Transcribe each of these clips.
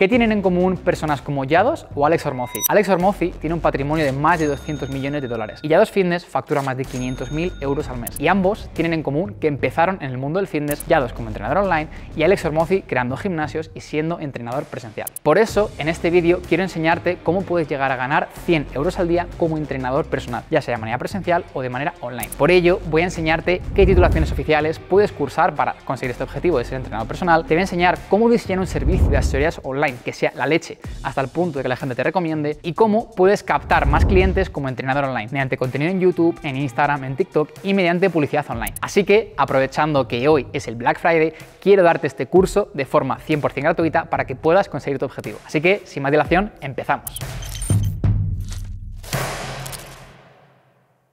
¿Qué tienen en común personas como Yados o Alex Hormozzi? Alex Hormozzi tiene un patrimonio de más de 200 millones de dólares y Yados Fitness factura más de 500.000 euros al mes. Y ambos tienen en común que empezaron en el mundo del fitness, Yados como entrenador online y Alex Hormozzi creando gimnasios y siendo entrenador presencial. Por eso, en este vídeo quiero enseñarte cómo puedes llegar a ganar 100 euros al día como entrenador personal, ya sea de manera presencial o de manera online. Por ello, voy a enseñarte qué titulaciones oficiales puedes cursar para conseguir este objetivo de ser entrenador personal. Te voy a enseñar cómo diseñar un servicio de asesorías online que sea la leche, hasta el punto de que la gente te recomiende, y cómo puedes captar más clientes como entrenador online, mediante contenido en YouTube, en Instagram, en TikTok y mediante publicidad online. Así que, aprovechando que hoy es el Black Friday, quiero darte este curso de forma 100% gratuita para que puedas conseguir tu objetivo. Así que, sin más dilación, empezamos.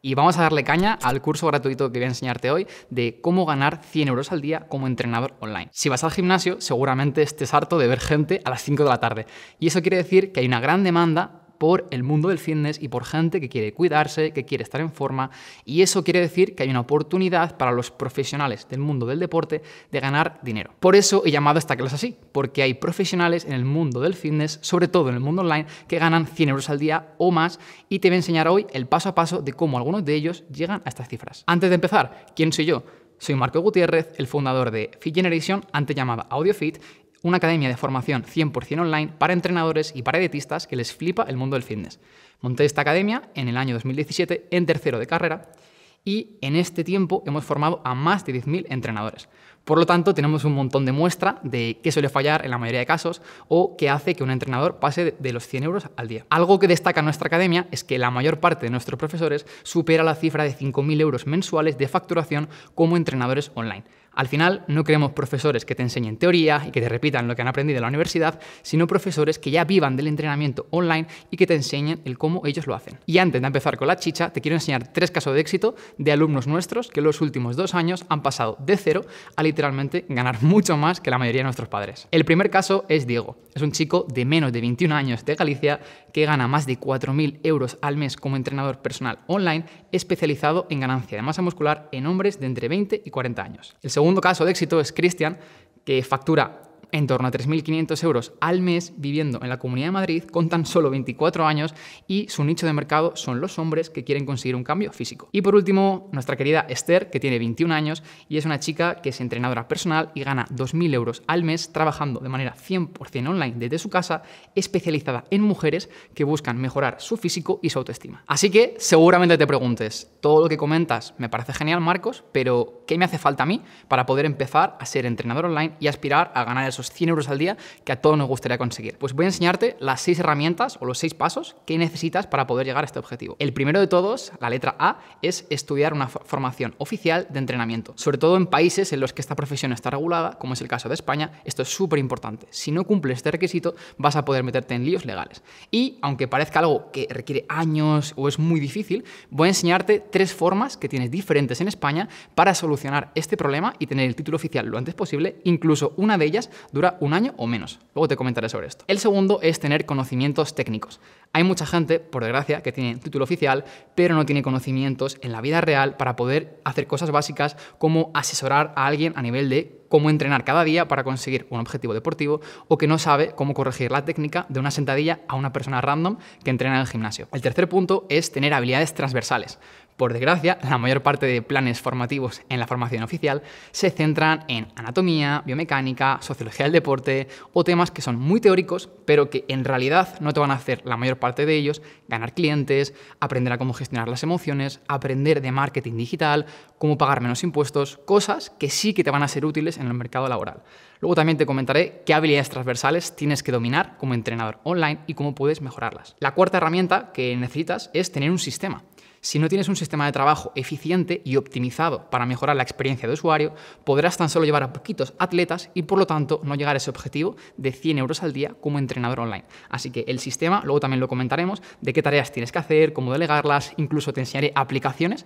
y vamos a darle caña al curso gratuito que voy a enseñarte hoy de cómo ganar 100 euros al día como entrenador online. Si vas al gimnasio, seguramente estés harto de ver gente a las 5 de la tarde. Y eso quiere decir que hay una gran demanda por el mundo del fitness y por gente que quiere cuidarse, que quiere estar en forma. Y eso quiere decir que hay una oportunidad para los profesionales del mundo del deporte de ganar dinero. Por eso he llamado esta clase así, porque hay profesionales en el mundo del fitness, sobre todo en el mundo online, que ganan 100 euros al día o más. Y te voy a enseñar hoy el paso a paso de cómo algunos de ellos llegan a estas cifras. Antes de empezar, ¿quién soy yo? Soy Marco Gutiérrez, el fundador de Fit Generation, antes llamada AudioFit, una academia de formación 100% online para entrenadores y para dietistas que les flipa el mundo del fitness. Monté esta academia en el año 2017 en tercero de carrera y en este tiempo hemos formado a más de 10.000 entrenadores. Por lo tanto, tenemos un montón de muestra de qué suele fallar en la mayoría de casos o qué hace que un entrenador pase de los 100 euros al día. Algo que destaca nuestra academia es que la mayor parte de nuestros profesores supera la cifra de 5.000 euros mensuales de facturación como entrenadores online. Al final, no queremos profesores que te enseñen teoría y que te repitan lo que han aprendido en la universidad, sino profesores que ya vivan del entrenamiento online y que te enseñen el cómo ellos lo hacen. Y antes de empezar con la chicha, te quiero enseñar tres casos de éxito de alumnos nuestros que en los últimos dos años han pasado de cero a literalmente ganar mucho más que la mayoría de nuestros padres. El primer caso es Diego. Es un chico de menos de 21 años de Galicia que gana más de 4.000 euros al mes como entrenador personal online especializado en ganancia de masa muscular en hombres de entre 20 y 40 años. El segundo caso de éxito es Cristian, que factura en torno a 3.500 euros al mes viviendo en la Comunidad de Madrid con tan solo 24 años y su nicho de mercado son los hombres que quieren conseguir un cambio físico. Y por último, nuestra querida Esther, que tiene 21 años y es una chica que es entrenadora personal y gana 2.000 euros al mes trabajando de manera 100% online desde su casa, especializada en mujeres que buscan mejorar su físico y su autoestima. Así que seguramente te preguntes, todo lo que comentas me parece genial Marcos, pero ¿qué me hace falta a mí para poder empezar a ser entrenador online y aspirar a ganar el esos 100 euros al día que a todos nos gustaría conseguir? Pues voy a enseñarte las seis herramientas o los seis pasos que necesitas para poder llegar a este objetivo. El primero de todos, la letra A, es estudiar una formación oficial de entrenamiento, sobre todo en países en los que esta profesión está regulada, como es el caso de España, esto es súper importante. Si no cumples este requisito, vas a poder meterte en líos legales. Y aunque parezca algo que requiere años o es muy difícil, voy a enseñarte tres formas que tienes diferentes en España para solucionar este problema y tener el título oficial lo antes posible. Incluso una de ellas dura un año o menos. Luego te comentaré sobre esto. El segundo es tener conocimientos técnicos. Hay mucha gente, por desgracia, que tiene título oficial, pero no tiene conocimientos en la vida real para poder hacer cosas básicas como asesorar a alguien a nivel de cómo entrenar cada día para conseguir un objetivo deportivo o que no sabe cómo corregir la técnica de una sentadilla a una persona random que entrena en el gimnasio. El tercer punto es tener habilidades transversales. Por desgracia, la mayor parte de planes formativos en la formación oficial se centran en anatomía, biomecánica, sociología del deporte o temas que son muy teóricos, pero que en realidad no te van a hacer la mayor parte de ellos ganar clientes, aprender a cómo gestionar las emociones, aprender de marketing digital, cómo pagar menos impuestos, cosas que sí que te van a ser útiles en el mercado laboral. Luego también te comentaré qué habilidades transversales tienes que dominar como entrenador online y cómo puedes mejorarlas. La cuarta herramienta que necesitas es tener un sistema. Si no tienes un sistema de trabajo eficiente y optimizado para mejorar la experiencia de usuario, podrás tan solo llevar a poquitos atletas y por lo tanto no llegar a ese objetivo de 100 euros al día como entrenador online. Así que el sistema, luego también lo comentaremos, de qué tareas tienes que hacer, cómo delegarlas, incluso te enseñaré aplicaciones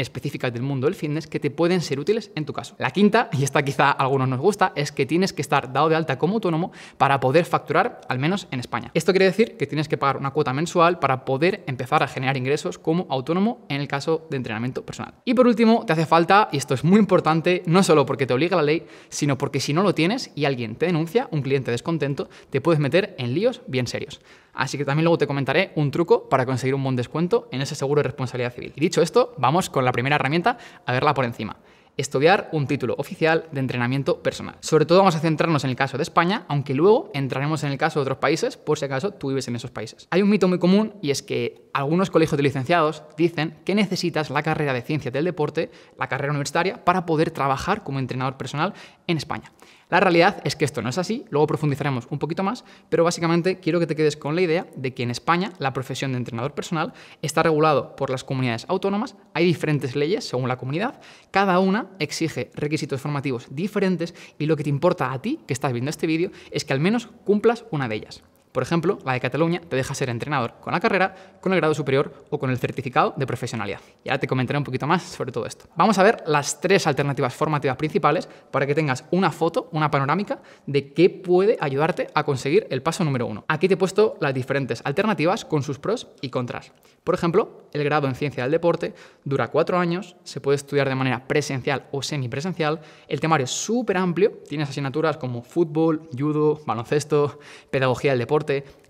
específicas del mundo del fitness que te pueden ser útiles en tu caso. La quinta, y esta quizá a algunos nos gusta, es que tienes que estar dado de alta como autónomo para poder facturar, al menos en España. Esto quiere decir que tienes que pagar una cuota mensual para poder empezar a generar ingresos como autónomo en el caso de entrenamiento personal. Y por último, te hace falta, y esto es muy importante, no solo porque te obliga la ley, sino porque si no lo tienes y alguien te denuncia, un cliente descontento, te puedes meter en líos bien serios. Así que también luego te comentaré un truco para conseguir un buen descuento en ese seguro de responsabilidad civil. Y dicho esto, vamos con la primera herramienta a verla por encima estudiar un título oficial de entrenamiento personal. Sobre todo vamos a centrarnos en el caso de España, aunque luego entraremos en el caso de otros países por si acaso tú vives en esos países. Hay un mito muy común y es que algunos colegios de licenciados dicen que necesitas la carrera de ciencias del deporte, la carrera universitaria, para poder trabajar como entrenador personal en España. La realidad es que esto no es así, luego profundizaremos un poquito más, pero básicamente quiero que te quedes con la idea de que en España la profesión de entrenador personal está regulado por las comunidades autónomas, hay diferentes leyes según la comunidad, cada una exige requisitos formativos diferentes y lo que te importa a ti que estás viendo este vídeo es que al menos cumplas una de ellas. Por ejemplo, la de Cataluña te deja ser entrenador con la carrera, con el grado superior o con el certificado de profesionalidad. Y ahora te comentaré un poquito más sobre todo esto. Vamos a ver las tres alternativas formativas principales para que tengas una foto, una panorámica de qué puede ayudarte a conseguir el paso número uno. Aquí te he puesto las diferentes alternativas con sus pros y contras. Por ejemplo, el grado en ciencia del deporte dura cuatro años, se puede estudiar de manera presencial o semipresencial, el temario es súper amplio, tienes asignaturas como fútbol, judo, baloncesto, pedagogía del deporte,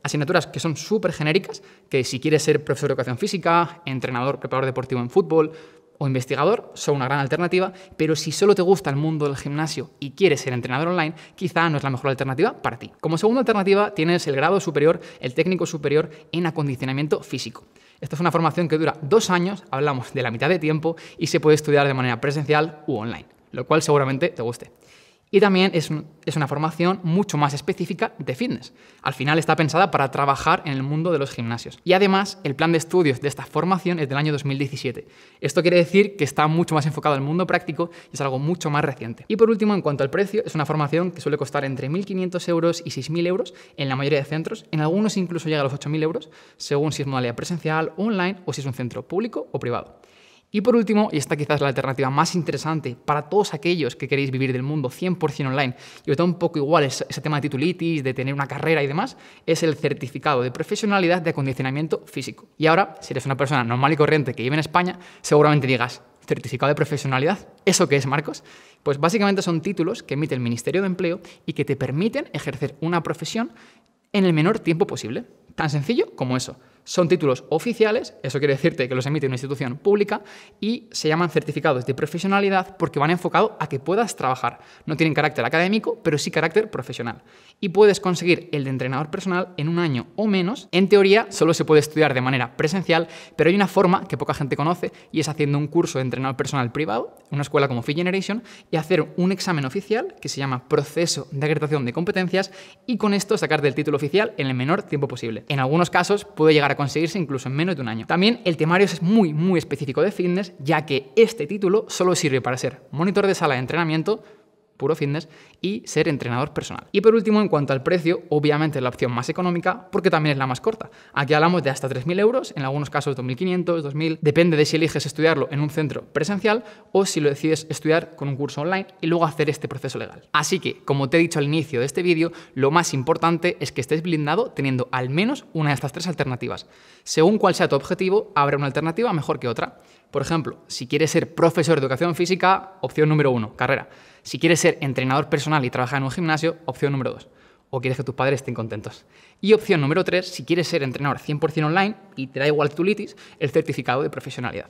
asignaturas que son súper genéricas, que si quieres ser profesor de educación física, entrenador, preparador deportivo en fútbol o investigador, son una gran alternativa, pero si solo te gusta el mundo del gimnasio y quieres ser entrenador online, quizá no es la mejor alternativa para ti. Como segunda alternativa tienes el grado superior, el técnico superior en acondicionamiento físico. Esta es una formación que dura dos años, hablamos de la mitad de tiempo y se puede estudiar de manera presencial u online, lo cual seguramente te guste. Y también es, una formación mucho más específica de fitness. Al final está pensada para trabajar en el mundo de los gimnasios. Y además, el plan de estudios de esta formación es del año 2017. Esto quiere decir que está mucho más enfocado al mundo práctico y es algo mucho más reciente. Y por último, en cuanto al precio, es una formación que suele costar entre 1.500 euros y 6.000 euros en la mayoría de centros. En algunos incluso llega a los 8.000 euros, según si es modalidad presencial, online o si es un centro público o privado. Y por último, y esta quizás la alternativa más interesante para todos aquellos que queréis vivir del mundo 100% online y os da un poco igual ese, tema de titulitis, de tener una carrera y demás, es el certificado de profesionalidad de acondicionamiento físico. Y ahora, si eres una persona normal y corriente que vive en España, seguramente digas, certificado de profesionalidad, ¿eso qué es, Marcos? Pues básicamente son títulos que emite el Ministerio de Empleo y que te permiten ejercer una profesión en el menor tiempo posible. Tan sencillo como eso. Son títulos oficiales, eso quiere decirte que los emite una institución pública, y se llaman certificados de profesionalidad porque van enfocados a que puedas trabajar. No tienen carácter académico, pero sí carácter profesional. Y puedes conseguir el de entrenador personal en un año o menos. En teoría, solo se puede estudiar de manera presencial, pero hay una forma que poca gente conoce y es haciendo un curso de entrenador personal privado una escuela como Fit Generation y hacer un examen oficial que se llama Proceso de Acreditación de Competencias y con esto sacar del título oficial en el menor tiempo posible. En algunos casos puede llegar a conseguirse incluso en menos de un año. También el temario es muy, muy específico de fitness, ya que este título solo sirve para ser monitor de sala de entrenamiento, puro fitness, y ser entrenador personal. Y por último, en cuanto al precio, obviamente es la opción más económica porque también es la más corta. Aquí hablamos de hasta 3.000 euros, en algunos casos 2.500, 2.000, depende de si eliges estudiarlo en un centro presencial o si lo decides estudiar con un curso online y luego hacer este proceso legal. Así que, como te he dicho al inicio de este vídeo, lo más importante es que estés blindado teniendo al menos una de estas tres alternativas. Según cuál sea tu objetivo, habrá una alternativa mejor que otra. Por ejemplo, si quieres ser profesor de educación física, opción número uno, carrera. Si quieres ser entrenador personal, y trabajar en un gimnasio, opción número 2. O quieres que tus padres estén contentos. Y opción número 3, si quieres ser entrenador 100% online y te da igual tu litis, el certificado de profesionalidad.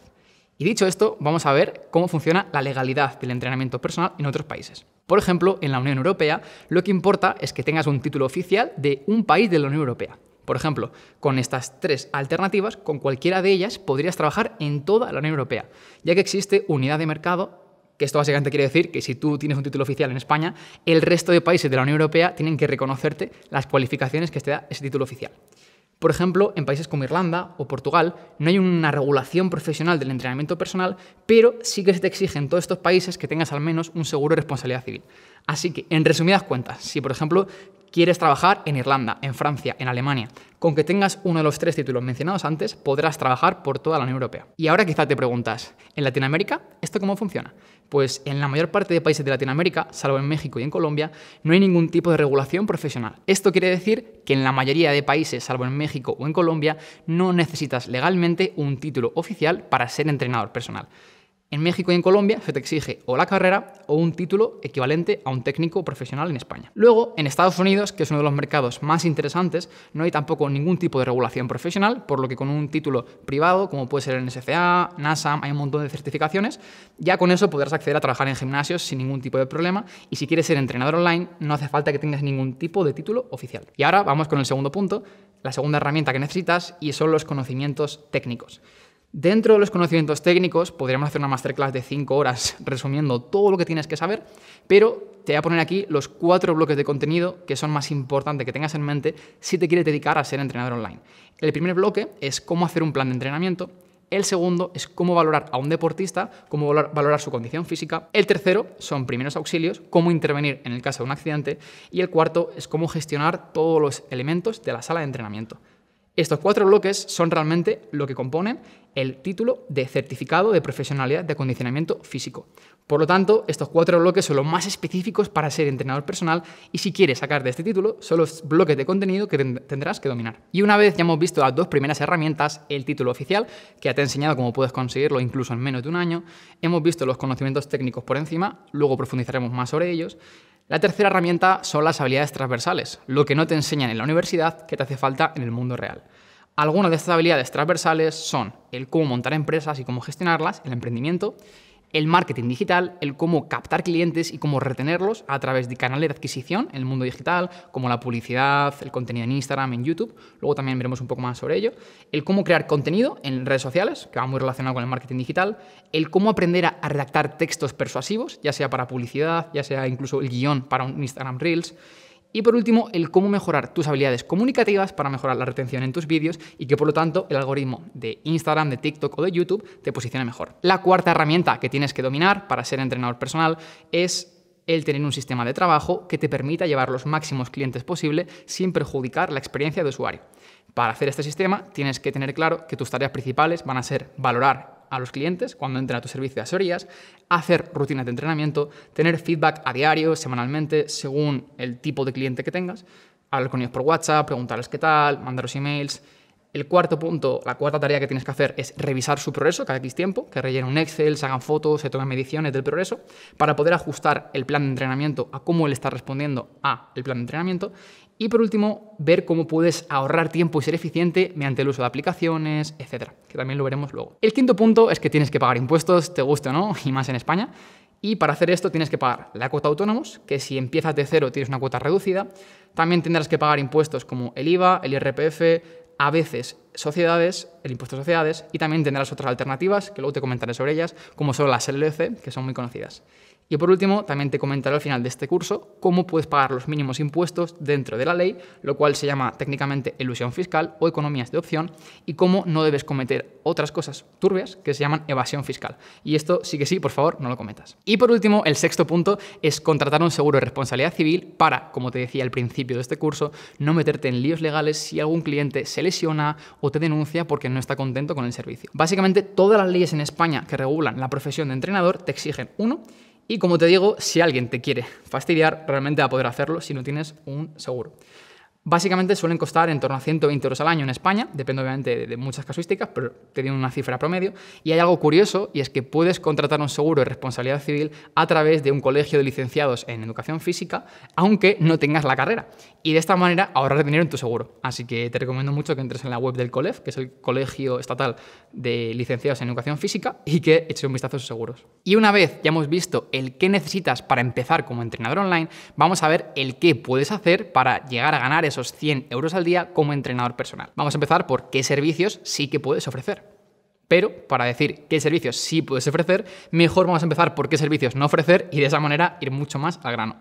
Y dicho esto, vamos a ver cómo funciona la legalidad del entrenamiento personal en otros países. Por ejemplo, en la Unión Europea, lo que importa es que tengas un título oficial de un país de la Unión Europea. Por ejemplo, con estas tres alternativas, con cualquiera de ellas podrías trabajar en toda la Unión Europea, ya que existe unidad de mercado que esto básicamente quiere decir que si tú tienes un título oficial en España, el resto de países de la Unión Europea tienen que reconocerte las cualificaciones que te da ese título oficial. Por ejemplo, en países como Irlanda o Portugal no hay una regulación profesional del entrenamiento personal, pero sí que se te exige en todos estos países que tengas al menos un seguro de responsabilidad civil. Así que, en resumidas cuentas, si por ejemplo quieres trabajar en Irlanda, en Francia, en Alemania. Con que tengas uno de los tres títulos mencionados antes, podrás trabajar por toda la Unión Europea. Y ahora quizá te preguntas, ¿en Latinoamérica esto cómo funciona? Pues en la mayor parte de países de Latinoamérica, salvo en México y en Colombia, no hay ningún tipo de regulación profesional. Esto quiere decir que en la mayoría de países, salvo en México o en Colombia, no necesitas legalmente un título oficial para ser entrenador personal. En México y en Colombia se te exige o la carrera o un título equivalente a un técnico profesional en España. Luego, en Estados Unidos, que es uno de los mercados más interesantes, no hay tampoco ningún tipo de regulación profesional, por lo que con un título privado, como puede ser el NSCA, NASA, hay un montón de certificaciones, ya con eso podrás acceder a trabajar en gimnasios sin ningún tipo de problema y si quieres ser entrenador online no hace falta que tengas ningún tipo de título oficial. Y ahora vamos con el segundo punto, la segunda herramienta que necesitas y son los conocimientos técnicos. Dentro de los conocimientos técnicos, podríamos hacer una masterclass de 5 horas resumiendo todo lo que tienes que saber, pero te voy a poner aquí los cuatro bloques de contenido que son más importantes que tengas en mente si te quieres dedicar a ser entrenador online. El primer bloque es cómo hacer un plan de entrenamiento. El segundo es cómo valorar a un deportista, cómo valorar su condición física. El tercero son primeros auxilios, cómo intervenir en el caso de un accidente. Y el cuarto es cómo gestionar todos los elementos de la sala de entrenamiento. Estos cuatro bloques son realmente lo que componen el título de certificado de profesionalidad de acondicionamiento físico. Por lo tanto, estos cuatro bloques son los más específicos para ser entrenador personal y si quieres sacar de este título son los bloques de contenido que tendrás que dominar. Y una vez ya hemos visto las dos primeras herramientas, el título oficial, que ya te he enseñado cómo puedes conseguirlo incluso en menos de un año, hemos visto los conocimientos técnicos por encima, luego profundizaremos más sobre ellos, la tercera herramienta son las habilidades transversales, lo que no te enseñan en la universidad que te hace falta en el mundo real. Algunas de estas habilidades transversales son el cómo montar empresas y cómo gestionarlas, el emprendimiento, el marketing digital, el cómo captar clientes y cómo retenerlos a través de canales de adquisición en el mundo digital, como la publicidad, el contenido en Instagram, en YouTube, luego también veremos un poco más sobre ello, el cómo crear contenido en redes sociales, que va muy relacionado con el marketing digital, el cómo aprender a, redactar textos persuasivos, ya sea para publicidad, ya sea incluso el guión para un Instagram Reels, y por último, el cómo mejorar tus habilidades comunicativas para mejorar la retención en tus vídeos y que por lo tanto el algoritmo de Instagram, de TikTok o de YouTube te posicione mejor. La cuarta herramienta que tienes que dominar para ser entrenador personal es el tener un sistema de trabajo que te permita llevar los máximos clientes posible sin perjudicar la experiencia de usuario. Para hacer este sistema tienes que tener claro que tus tareas principales van a ser valorar a los clientes cuando entren a tu servicio de asesorías, hacer rutinas de entrenamiento, tener feedback a diario, semanalmente, según el tipo de cliente que tengas, hablar con ellos por WhatsApp, preguntarles qué tal, mandaros emails. El cuarto punto, la cuarta tarea que tienes que hacer es revisar su progreso cada X tiempo, que rellenen un Excel, se hagan fotos, se tomen mediciones del progreso, para poder ajustar el plan de entrenamiento a cómo él está respondiendo a el plan de entrenamiento. Y por último, ver cómo puedes ahorrar tiempo y ser eficiente mediante el uso de aplicaciones, etcétera, que también lo veremos luego. El quinto punto es que tienes que pagar impuestos, te guste o no, y más en España. Y para hacer esto tienes que pagar la cuota autónomos, que si empiezas de cero tienes una cuota reducida. También tendrás que pagar impuestos como el IVA, el IRPF, a veces sociedades, el impuesto a sociedades, y también tendrás otras alternativas, que luego te comentaré sobre ellas, como son las LLC, que son muy conocidas. Y por último, también te comentaré al final de este curso cómo puedes pagar los mínimos impuestos dentro de la ley, lo cual se llama técnicamente elusión fiscal o economías de opción, y cómo no debes cometer otras cosas turbias que se llaman evasión fiscal. Y esto sí que sí, por favor, no lo cometas. Y por último, el sexto punto es contratar un seguro de responsabilidad civil para, como te decía al principio de este curso, no meterte en líos legales si algún cliente se lesiona o te denuncia porque no está contento con el servicio. Básicamente, todas las leyes en España que regulan la profesión de entrenador te exigen, uno, y como te digo, si alguien te quiere fastidiar, realmente va a poder hacerlo si no tienes un seguro. Básicamente suelen costar en torno a 120 euros al año en España, depende obviamente de, muchas casuísticas, pero te dieron una cifra promedio. Y hay algo curioso y es que puedes contratar un seguro de responsabilidad civil a través de un colegio de licenciados en educación física, aunque no tengas la carrera. Y de esta manera ahorrar dinero en tu seguro. Así que te recomiendo mucho que entres en la web del COLEF, que es el Colegio Estatal de Licenciados en Educación Física, y que eches un vistazo a esos seguros. Y una vez ya hemos visto el qué necesitas para empezar como entrenador online, vamos a ver el qué puedes hacer para llegar a ganar esos 100 euros al día como entrenador personal. Vamos a empezar por qué servicios sí que puedes ofrecer. Pero para decir qué servicios sí puedes ofrecer, mejor vamos a empezar por qué servicios no ofrecer y de esa manera ir mucho más al grano.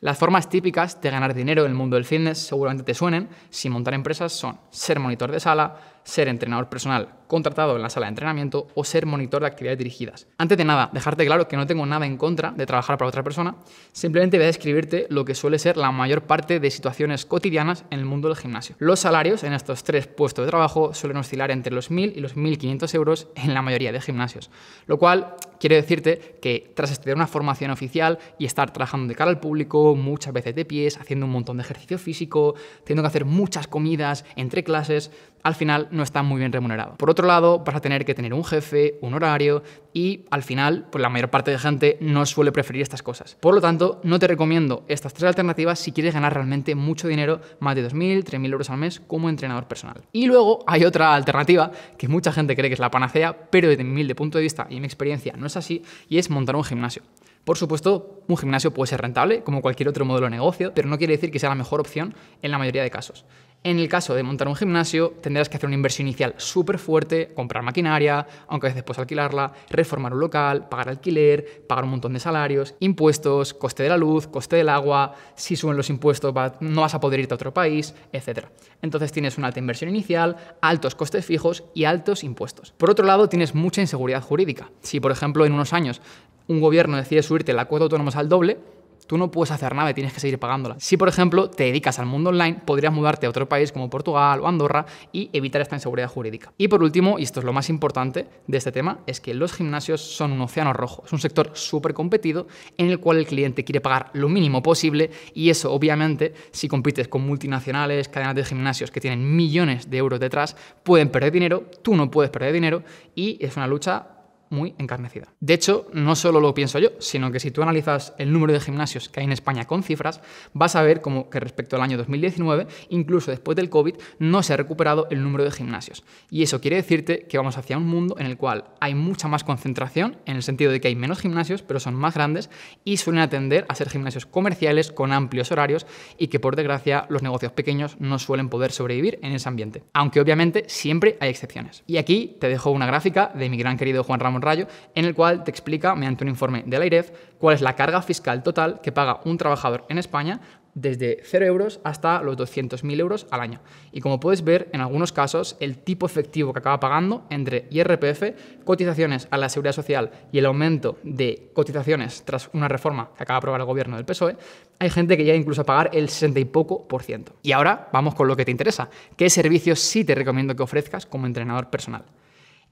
Las formas típicas de ganar dinero en el mundo del fitness seguramente te suenen si montar empresas son ser monitor de sala, ser entrenador personal contratado en la sala de entrenamiento o ser monitor de actividades dirigidas. Antes de nada, dejarte claro que no tengo nada en contra de trabajar para otra persona, simplemente voy a describirte lo que suele ser la mayor parte de situaciones cotidianas en el mundo del gimnasio. Los salarios en estos tres puestos de trabajo suelen oscilar entre los 1.000 y los 1.500 euros en la mayoría de gimnasios, lo cual quiere decirte que tras estudiar una formación oficial y estar trabajando de cara al público, muchas veces de pies, haciendo un montón de ejercicio físico, teniendo que hacer muchas comidas entre clases, al final no está muy bien remunerado. Por otro lado, vas a tener que tener un jefe, un horario y al final, pues, la mayor parte de gente no suele preferir estas cosas. Por lo tanto, no te recomiendo estas tres alternativas si quieres ganar realmente mucho dinero, más de 2.000, 3.000 euros al mes como entrenador personal. Y luego hay otra alternativa que mucha gente cree que es la panacea, pero desde mi punto de vista y mi experiencia no es así, y es montar un gimnasio. Por supuesto, un gimnasio puede ser rentable, como cualquier otro modelo de negocio, pero no quiere decir que sea la mejor opción en la mayoría de casos. En el caso de montar un gimnasio, tendrás que hacer una inversión inicial súper fuerte, comprar maquinaria, aunque a veces después alquilarla, reformar un local, pagar alquiler, pagar un montón de salarios, impuestos, coste de la luz, coste del agua, si suben los impuestos no vas a poder irte a otro país, etc. Entonces tienes una alta inversión inicial, altos costes fijos y altos impuestos. Por otro lado, tienes mucha inseguridad jurídica. Si, por ejemplo, en unos años un gobierno decide subirte la cuota autónoma al doble, tú no puedes hacer nada tienes que seguir pagándola. Si, por ejemplo, te dedicas al mundo online, podrías mudarte a otro país como Portugal o Andorra y evitar esta inseguridad jurídica. Y por último, y esto es lo más importante de este tema, es que los gimnasios son un océano rojo. Es un sector súper competido en el cual el cliente quiere pagar lo mínimo posible y eso, obviamente, si compites con multinacionales, cadenas de gimnasios que tienen millones de euros detrás, pueden perder dinero, tú no puedes perder dinero y es una lucha muy encarnecida. De hecho, no solo lo pienso yo, sino que si tú analizas el número de gimnasios que hay en España con cifras, vas a ver como que respecto al año 2019, incluso después del COVID, no se ha recuperado el número de gimnasios. Y eso quiere decirte que vamos hacia un mundo en el cual hay mucha más concentración, en el sentido de que hay menos gimnasios, pero son más grandes y suelen atender a ser gimnasios comerciales con amplios horarios y que por desgracia los negocios pequeños no suelen poder sobrevivir en ese ambiente. Aunque obviamente siempre hay excepciones. Y aquí te dejo una gráfica de mi gran querido Juan Ramón Rayo, en el cual te explica, mediante un informe del AIREF, cuál es la carga fiscal total que paga un trabajador en España desde 0 euros hasta los 200.000 euros al año. Y como puedes ver, en algunos casos, el tipo efectivo que acaba pagando entre IRPF, cotizaciones a la seguridad social y el aumento de cotizaciones tras una reforma que acaba de aprobar el gobierno del PSOE, hay gente que llega incluso a pagar el 60 y poco por ciento. Y ahora vamos con lo que te interesa. ¿Qué servicios sí te recomiendo que ofrezcas como entrenador personal?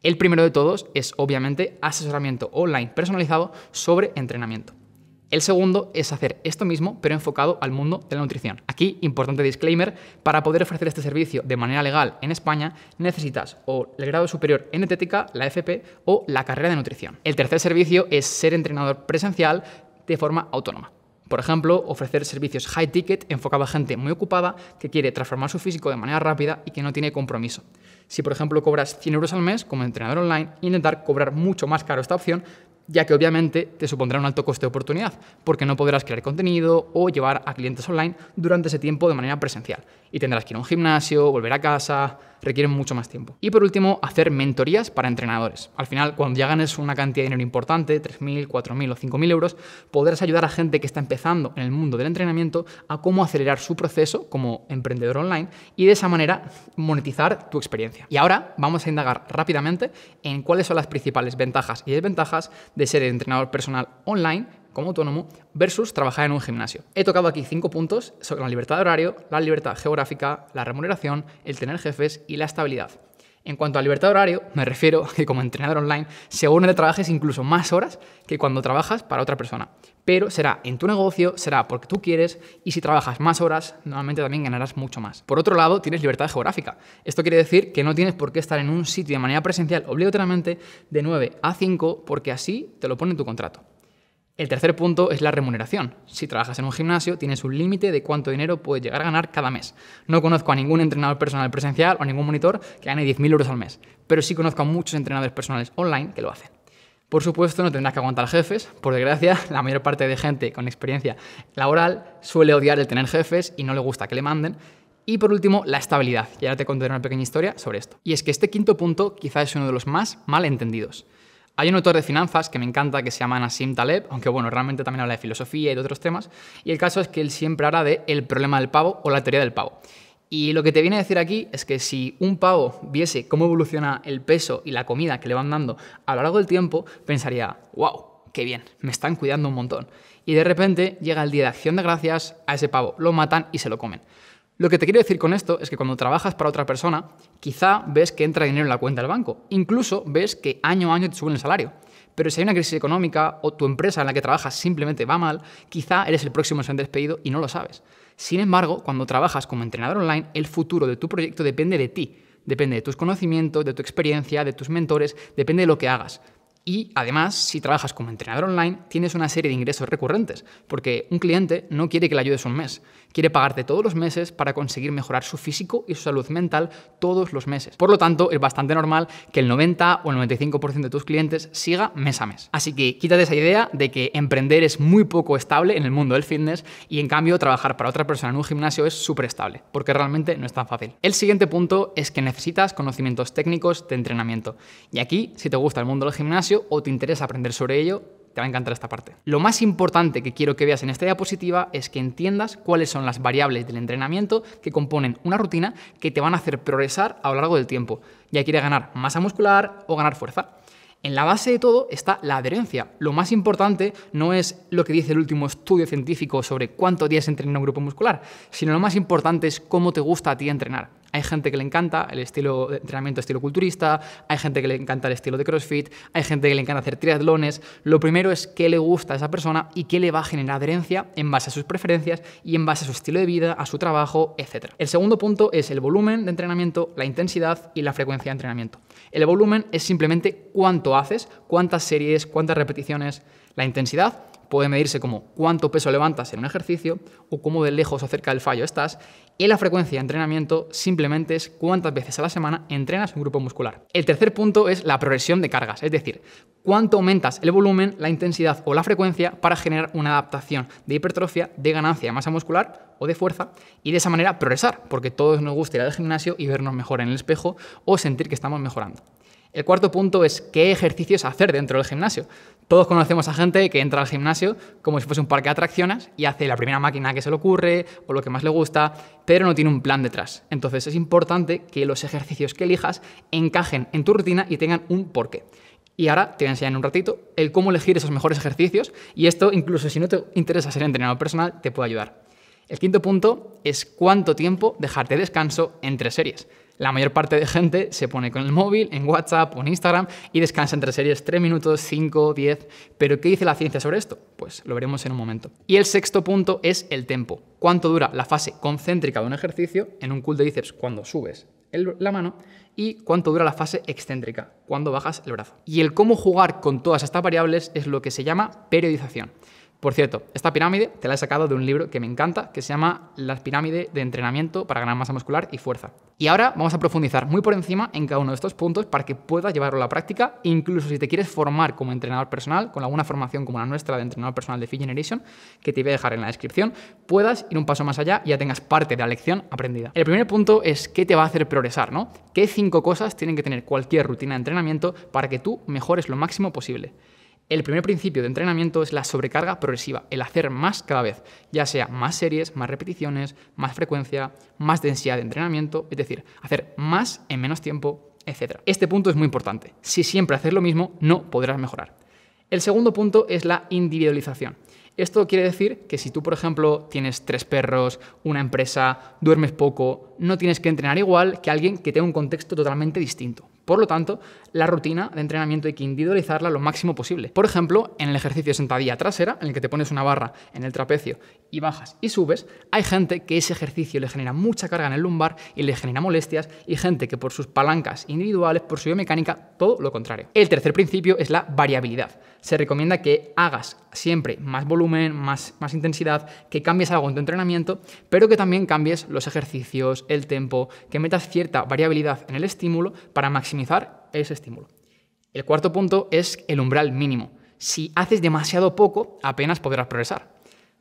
El primero de todos es obviamente asesoramiento online personalizado sobre entrenamiento. El segundo es hacer esto mismo, pero enfocado al mundo de la nutrición. Aquí, importante disclaimer, para poder ofrecer este servicio de manera legal en España, necesitas o el grado superior en etética, la FP, o la carrera de nutrición. El tercer servicio es ser entrenador presencial de forma autónoma. Por ejemplo, ofrecer servicios high ticket enfocado a gente muy ocupada que quiere transformar su físico de manera rápida y que no tiene compromiso. Si, por ejemplo, cobras 100 euros al mes como entrenador online, intentar cobrar mucho más caro esta opción, ya que obviamente te supondrá un alto coste de oportunidad, porque no podrás crear contenido o llevar a clientes online durante ese tiempo de manera presencial. Y tendrás que ir a un gimnasio, volver a casa, requieren mucho más tiempo. Y por último, hacer mentorías para entrenadores. Al final, cuando ya ganes una cantidad de dinero importante, 3.000, 4.000 o 5.000 euros, podrás ayudar a gente que está empezando en el mundo del entrenamiento a cómo acelerar su proceso como emprendedor online y de esa manera monetizar tu experiencia. Y ahora vamos a indagar rápidamente en cuáles son las principales ventajas y desventajas de ser entrenador personal online como autónomo versus trabajar en un gimnasio. He tocado aquí cinco puntos sobre la libertad de horario, la libertad geográfica, la remuneración, el tener jefes y la estabilidad. En cuanto a libertad de horario, me refiero a que como entrenador online seguro te trabajes incluso más horas que cuando trabajas para otra persona. Pero será en tu negocio, será porque tú quieres y si trabajas más horas, normalmente también ganarás mucho más. Por otro lado, tienes libertad geográfica. Esto quiere decir que no tienes por qué estar en un sitio de manera presencial obligatoriamente de 9 a 5 porque así te lo pone tu contrato. El tercer punto es la remuneración. Si trabajas en un gimnasio, tienes un límite de cuánto dinero puedes llegar a ganar cada mes. No conozco a ningún entrenador personal presencial o ningún monitor que gane 10.000 euros al mes, pero sí conozco a muchos entrenadores personales online que lo hacen. Por supuesto, no tendrás que aguantar jefes. Por desgracia, la mayor parte de gente con experiencia laboral suele odiar el tener jefes y no le gusta que le manden. Y por último, la estabilidad. Y ahora te contaré una pequeña historia sobre esto. Y es que este quinto punto quizás es uno de los más mal entendidos. Hay un autor de finanzas que me encanta que se llama Nassim Taleb, aunque bueno, realmente también habla de filosofía y de otros temas, y el caso es que él siempre habla de el problema del pavo o la teoría del pavo. Y lo que te viene a decir aquí es que si un pavo viese cómo evoluciona el peso y la comida que le van dando a lo largo del tiempo, pensaría, wow, qué bien, me están cuidando un montón. Y de repente llega el día de acción de gracias a ese pavo, lo matan y se lo comen. Lo que te quiero decir con esto es que cuando trabajas para otra persona, quizá ves que entra dinero en la cuenta del banco, incluso ves que año a año te suben el salario. Pero si hay una crisis económica o tu empresa en la que trabajas simplemente va mal, quizá eres el próximo en ser despedido y no lo sabes. Sin embargo, cuando trabajas como entrenador online, el futuro de tu proyecto depende de ti, depende de tus conocimientos, de tu experiencia, de tus mentores, depende de lo que hagas. Y además, si trabajas como entrenador online, tienes una serie de ingresos recurrentes, porque un cliente no quiere que le ayudes un mes. Quiere pagarte todos los meses para conseguir mejorar su físico y su salud mental todos los meses. Por lo tanto, es bastante normal que el 90 o el 95% de tus clientes siga mes a mes. Así que quítate esa idea de que emprender es muy poco estable en el mundo del fitness y en cambio trabajar para otra persona en un gimnasio es súper estable, porque realmente no es tan fácil. El siguiente punto es que necesitas conocimientos técnicos de entrenamiento. Y aquí, si te gusta el mundo del gimnasio o te interesa aprender sobre ello, te va a encantar esta parte. Lo más importante que quiero que veas en esta diapositiva es que entiendas cuáles son las variables del entrenamiento que componen una rutina que te van a hacer progresar a lo largo del tiempo, ya quiere ganar masa muscular o ganar fuerza. En la base de todo está la adherencia. Lo más importante no es lo que dice el último estudio científico sobre cuántos días entrena un grupo muscular, sino lo más importante es cómo te gusta a ti entrenar. Hay gente que le encanta el estilo de entrenamiento estilo culturista, hay gente que le encanta el estilo de CrossFit, hay gente que le encanta hacer triatlones. Lo primero es qué le gusta a esa persona y qué le va a generar adherencia en base a sus preferencias y en base a su estilo de vida, a su trabajo, etc. El segundo punto es el volumen de entrenamiento, la intensidad y la frecuencia de entrenamiento. El volumen es simplemente cuánto haces, cuántas series, cuántas repeticiones. La intensidad puede medirse como cuánto peso levantas en un ejercicio o cómo de lejos o cerca del fallo estás. Y la frecuencia de entrenamiento simplemente es cuántas veces a la semana entrenas un grupo muscular. El tercer punto es la progresión de cargas, es decir, cuánto aumentas el volumen, la intensidad o la frecuencia para generar una adaptación de hipertrofia, de ganancia de masa muscular o de fuerza y de esa manera progresar, porque todos nos gusta ir al gimnasio y vernos mejor en el espejo o sentir que estamos mejorando. El cuarto punto es qué ejercicios hacer dentro del gimnasio. Todos conocemos a gente que entra al gimnasio como si fuese un parque de atracciones y hace la primera máquina que se le ocurre o lo que más le gusta, pero no tiene un plan detrás. Entonces es importante que los ejercicios que elijas encajen en tu rutina y tengan un porqué. Y ahora te voy a enseñar en un ratito el cómo elegir esos mejores ejercicios y esto incluso si no te interesa ser entrenador personal te puede ayudar. El quinto punto es cuánto tiempo dejarte descanso entre series. La mayor parte de gente se pone con el móvil, en WhatsApp o en Instagram y descansa entre series 3 minutos, 5, 10. Pero ¿qué dice la ciencia sobre esto? Pues lo veremos en un momento. Y el sexto punto es el tiempo. ¿Cuánto dura la fase concéntrica de un ejercicio en un cool de bíceps cuando subes la mano y cuánto dura la fase excéntrica, cuando bajas el brazo? Y el cómo jugar con todas estas variables es lo que se llama periodización. Por cierto, esta pirámide te la he sacado de un libro que me encanta, que se llama Las pirámide de entrenamiento para ganar masa muscular y fuerza. Y ahora vamos a profundizar muy por encima en cada uno de estos puntos para que puedas llevarlo a la práctica, incluso si te quieres formar como entrenador personal, con alguna formación como la nuestra de entrenador personal de Fit Generation, que te voy a dejar en la descripción, puedas ir un paso más allá y ya tengas parte de la lección aprendida. El primer punto es qué te va a hacer progresar, ¿no? ¿Qué cinco cosas tienen que tener cualquier rutina de entrenamiento para que tú mejores lo máximo posible? El primer principio de entrenamiento es la sobrecarga progresiva, el hacer más cada vez, ya sea más series, más repeticiones, más frecuencia, más densidad de entrenamiento, es decir, hacer más en menos tiempo, etc. Este punto es muy importante. Si siempre haces lo mismo, no podrás mejorar. El segundo punto es la individualización. Esto quiere decir que si tú, por ejemplo, tienes tres perros, una empresa, duermes poco, no tienes que entrenar igual que alguien que tenga un contexto totalmente distinto. Por lo tanto, la rutina de entrenamiento hay que individualizarla lo máximo posible. Por ejemplo, en el ejercicio sentadilla trasera, en el que te pones una barra en el trapecio y bajas y subes, hay gente que ese ejercicio le genera mucha carga en el lumbar y le genera molestias, y gente que por sus palancas individuales, por su biomecánica, todo lo contrario. El tercer principio es la variabilidad. Se recomienda que hagas siempre más volumen, más, más intensidad, que cambies algo en tu entrenamiento, pero que también cambies los ejercicios, el tempo, que metas cierta variabilidad en el estímulo para maximizar ese estímulo. El cuarto punto es el umbral mínimo. Si haces demasiado poco, apenas podrás progresar.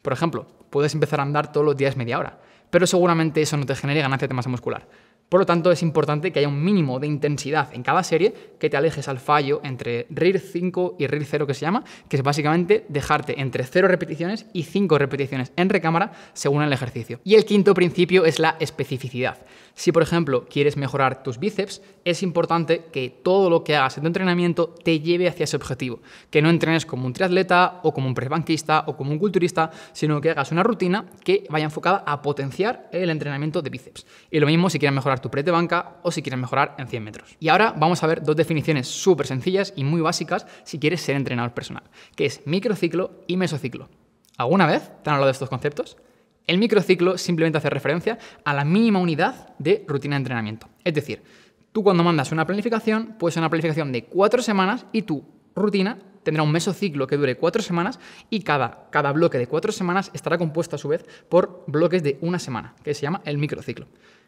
Por ejemplo, puedes empezar a andar todos los días media hora, pero seguramente eso no te genere ganancia de masa muscular. Por lo tanto, es importante que haya un mínimo de intensidad en cada serie que te alejes al fallo entre RIR 5 y RIR 0 que se llama, que es básicamente dejarte entre 0 repeticiones y 5 repeticiones en recámara según el ejercicio. Y el quinto principio es la especificidad. Si, por ejemplo, quieres mejorar tus bíceps, es importante que todo lo que hagas en tu entrenamiento te lleve hacia ese objetivo. Que no entrenes como un triatleta o como un pre-banquista, o como un culturista, sino que hagas una rutina que vaya enfocada a potenciar el entrenamiento de bíceps. Y lo mismo si quieres mejorar tu pre de banca o si quieres mejorar en 100 metros. Y ahora vamos a ver dos definiciones súper sencillas y muy básicas si quieres ser entrenador personal, que es microciclo y mesociclo. ¿Alguna vez te han hablado de estos conceptos? El microciclo simplemente hace referencia a la mínima unidad de rutina de entrenamiento. Es decir, tú cuando mandas una planificación, pues una planificación de cuatro semanas y tu rutina tendrá un mesociclo que dure cuatro semanas y cada, bloque de cuatro semanas estará compuesto a su vez por bloques de una semana, que se llama el microciclo.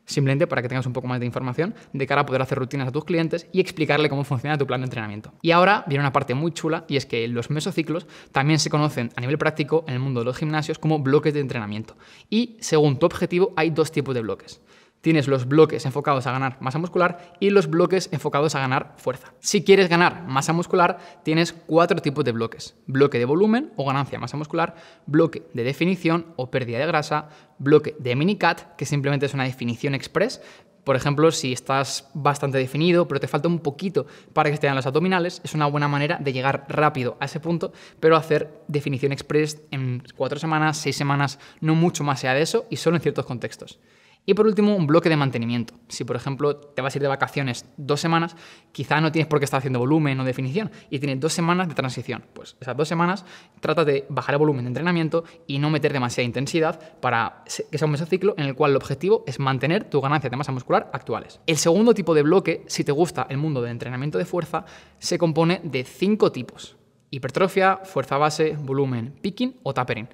Simplemente para que tengas un poco más de información de cara a poder hacer rutinas a tus clientes y explicarle cómo funciona tu plan de entrenamiento. Y ahora viene una parte muy chula y es que los mesociclos también se conocen a nivel práctico en el mundo de los gimnasios como bloques de entrenamiento. Y según tu objetivo hay dos tipos de bloques tienes los bloques enfocados a ganar masa muscular y los bloques enfocados a ganar fuerza. Si quieres ganar masa muscular, tienes cuatro tipos de bloques. Bloque de volumen o ganancia de masa muscular, bloque de definición o pérdida de grasa, bloque de mini-cut, que simplemente es una definición express, por ejemplo, si estás bastante definido, pero te falta un poquito para que estén los abdominales, es una buena manera de llegar rápido a ese punto, pero hacer definición express en cuatro semanas, seis semanas, no mucho más sea de eso y solo en ciertos contextos. Y por último, un bloque de mantenimiento. Si, por ejemplo, te vas a ir de vacaciones dos semanas, quizá no tienes por qué estar haciendo volumen o definición y tienes dos semanas de transición. Pues esas dos semanas trata de bajar el volumen de entrenamiento y no meter demasiada intensidad para que sea un mesociclo en el cual el objetivo es mantener tu ganancia de masa muscular actuales. El segundo tipo de bloque, si te gusta el mundo de entrenamiento de fuerza, se compone de cinco tipos. Hipertrofia, fuerza base, volumen, picking o tapering.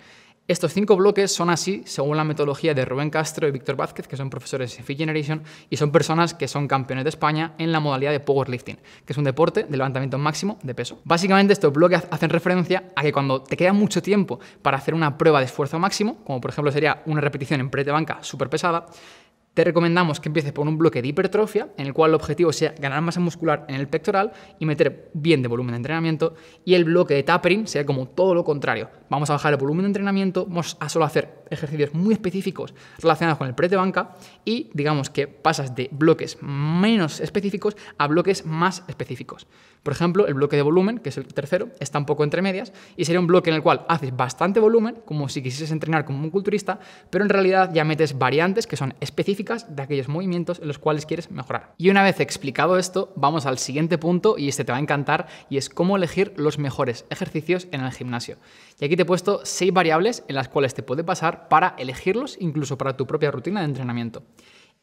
Estos cinco bloques son así según la metodología de Rubén Castro y Víctor Vázquez, que son profesores de Fit Generation y son personas que son campeones de España en la modalidad de powerlifting, que es un deporte de levantamiento máximo de peso. Básicamente estos bloques hacen referencia a que cuando te queda mucho tiempo para hacer una prueba de esfuerzo máximo, como por ejemplo sería una repetición en prete banca súper pesada, te recomendamos que empieces por un bloque de hipertrofia, en el cual el objetivo sea ganar masa muscular en el pectoral y meter bien de volumen de entrenamiento, y el bloque de tapering sea como todo lo contrario. Vamos a bajar el volumen de entrenamiento, vamos a solo hacer ejercicios muy específicos relacionados con el press de banca y digamos que pasas de bloques menos específicos a bloques más específicos. Por ejemplo, el bloque de volumen, que es el tercero, está un poco entre medias y sería un bloque en el cual haces bastante volumen, como si quisieses entrenar como un culturista, pero en realidad ya metes variantes que son específicas de aquellos movimientos en los cuales quieres mejorar. Y una vez explicado esto, vamos al siguiente punto y este te va a encantar y es cómo elegir los mejores ejercicios en el gimnasio. Y aquí te he puesto seis variables en las cuales te puede pasar para elegirlos incluso para tu propia rutina de entrenamiento.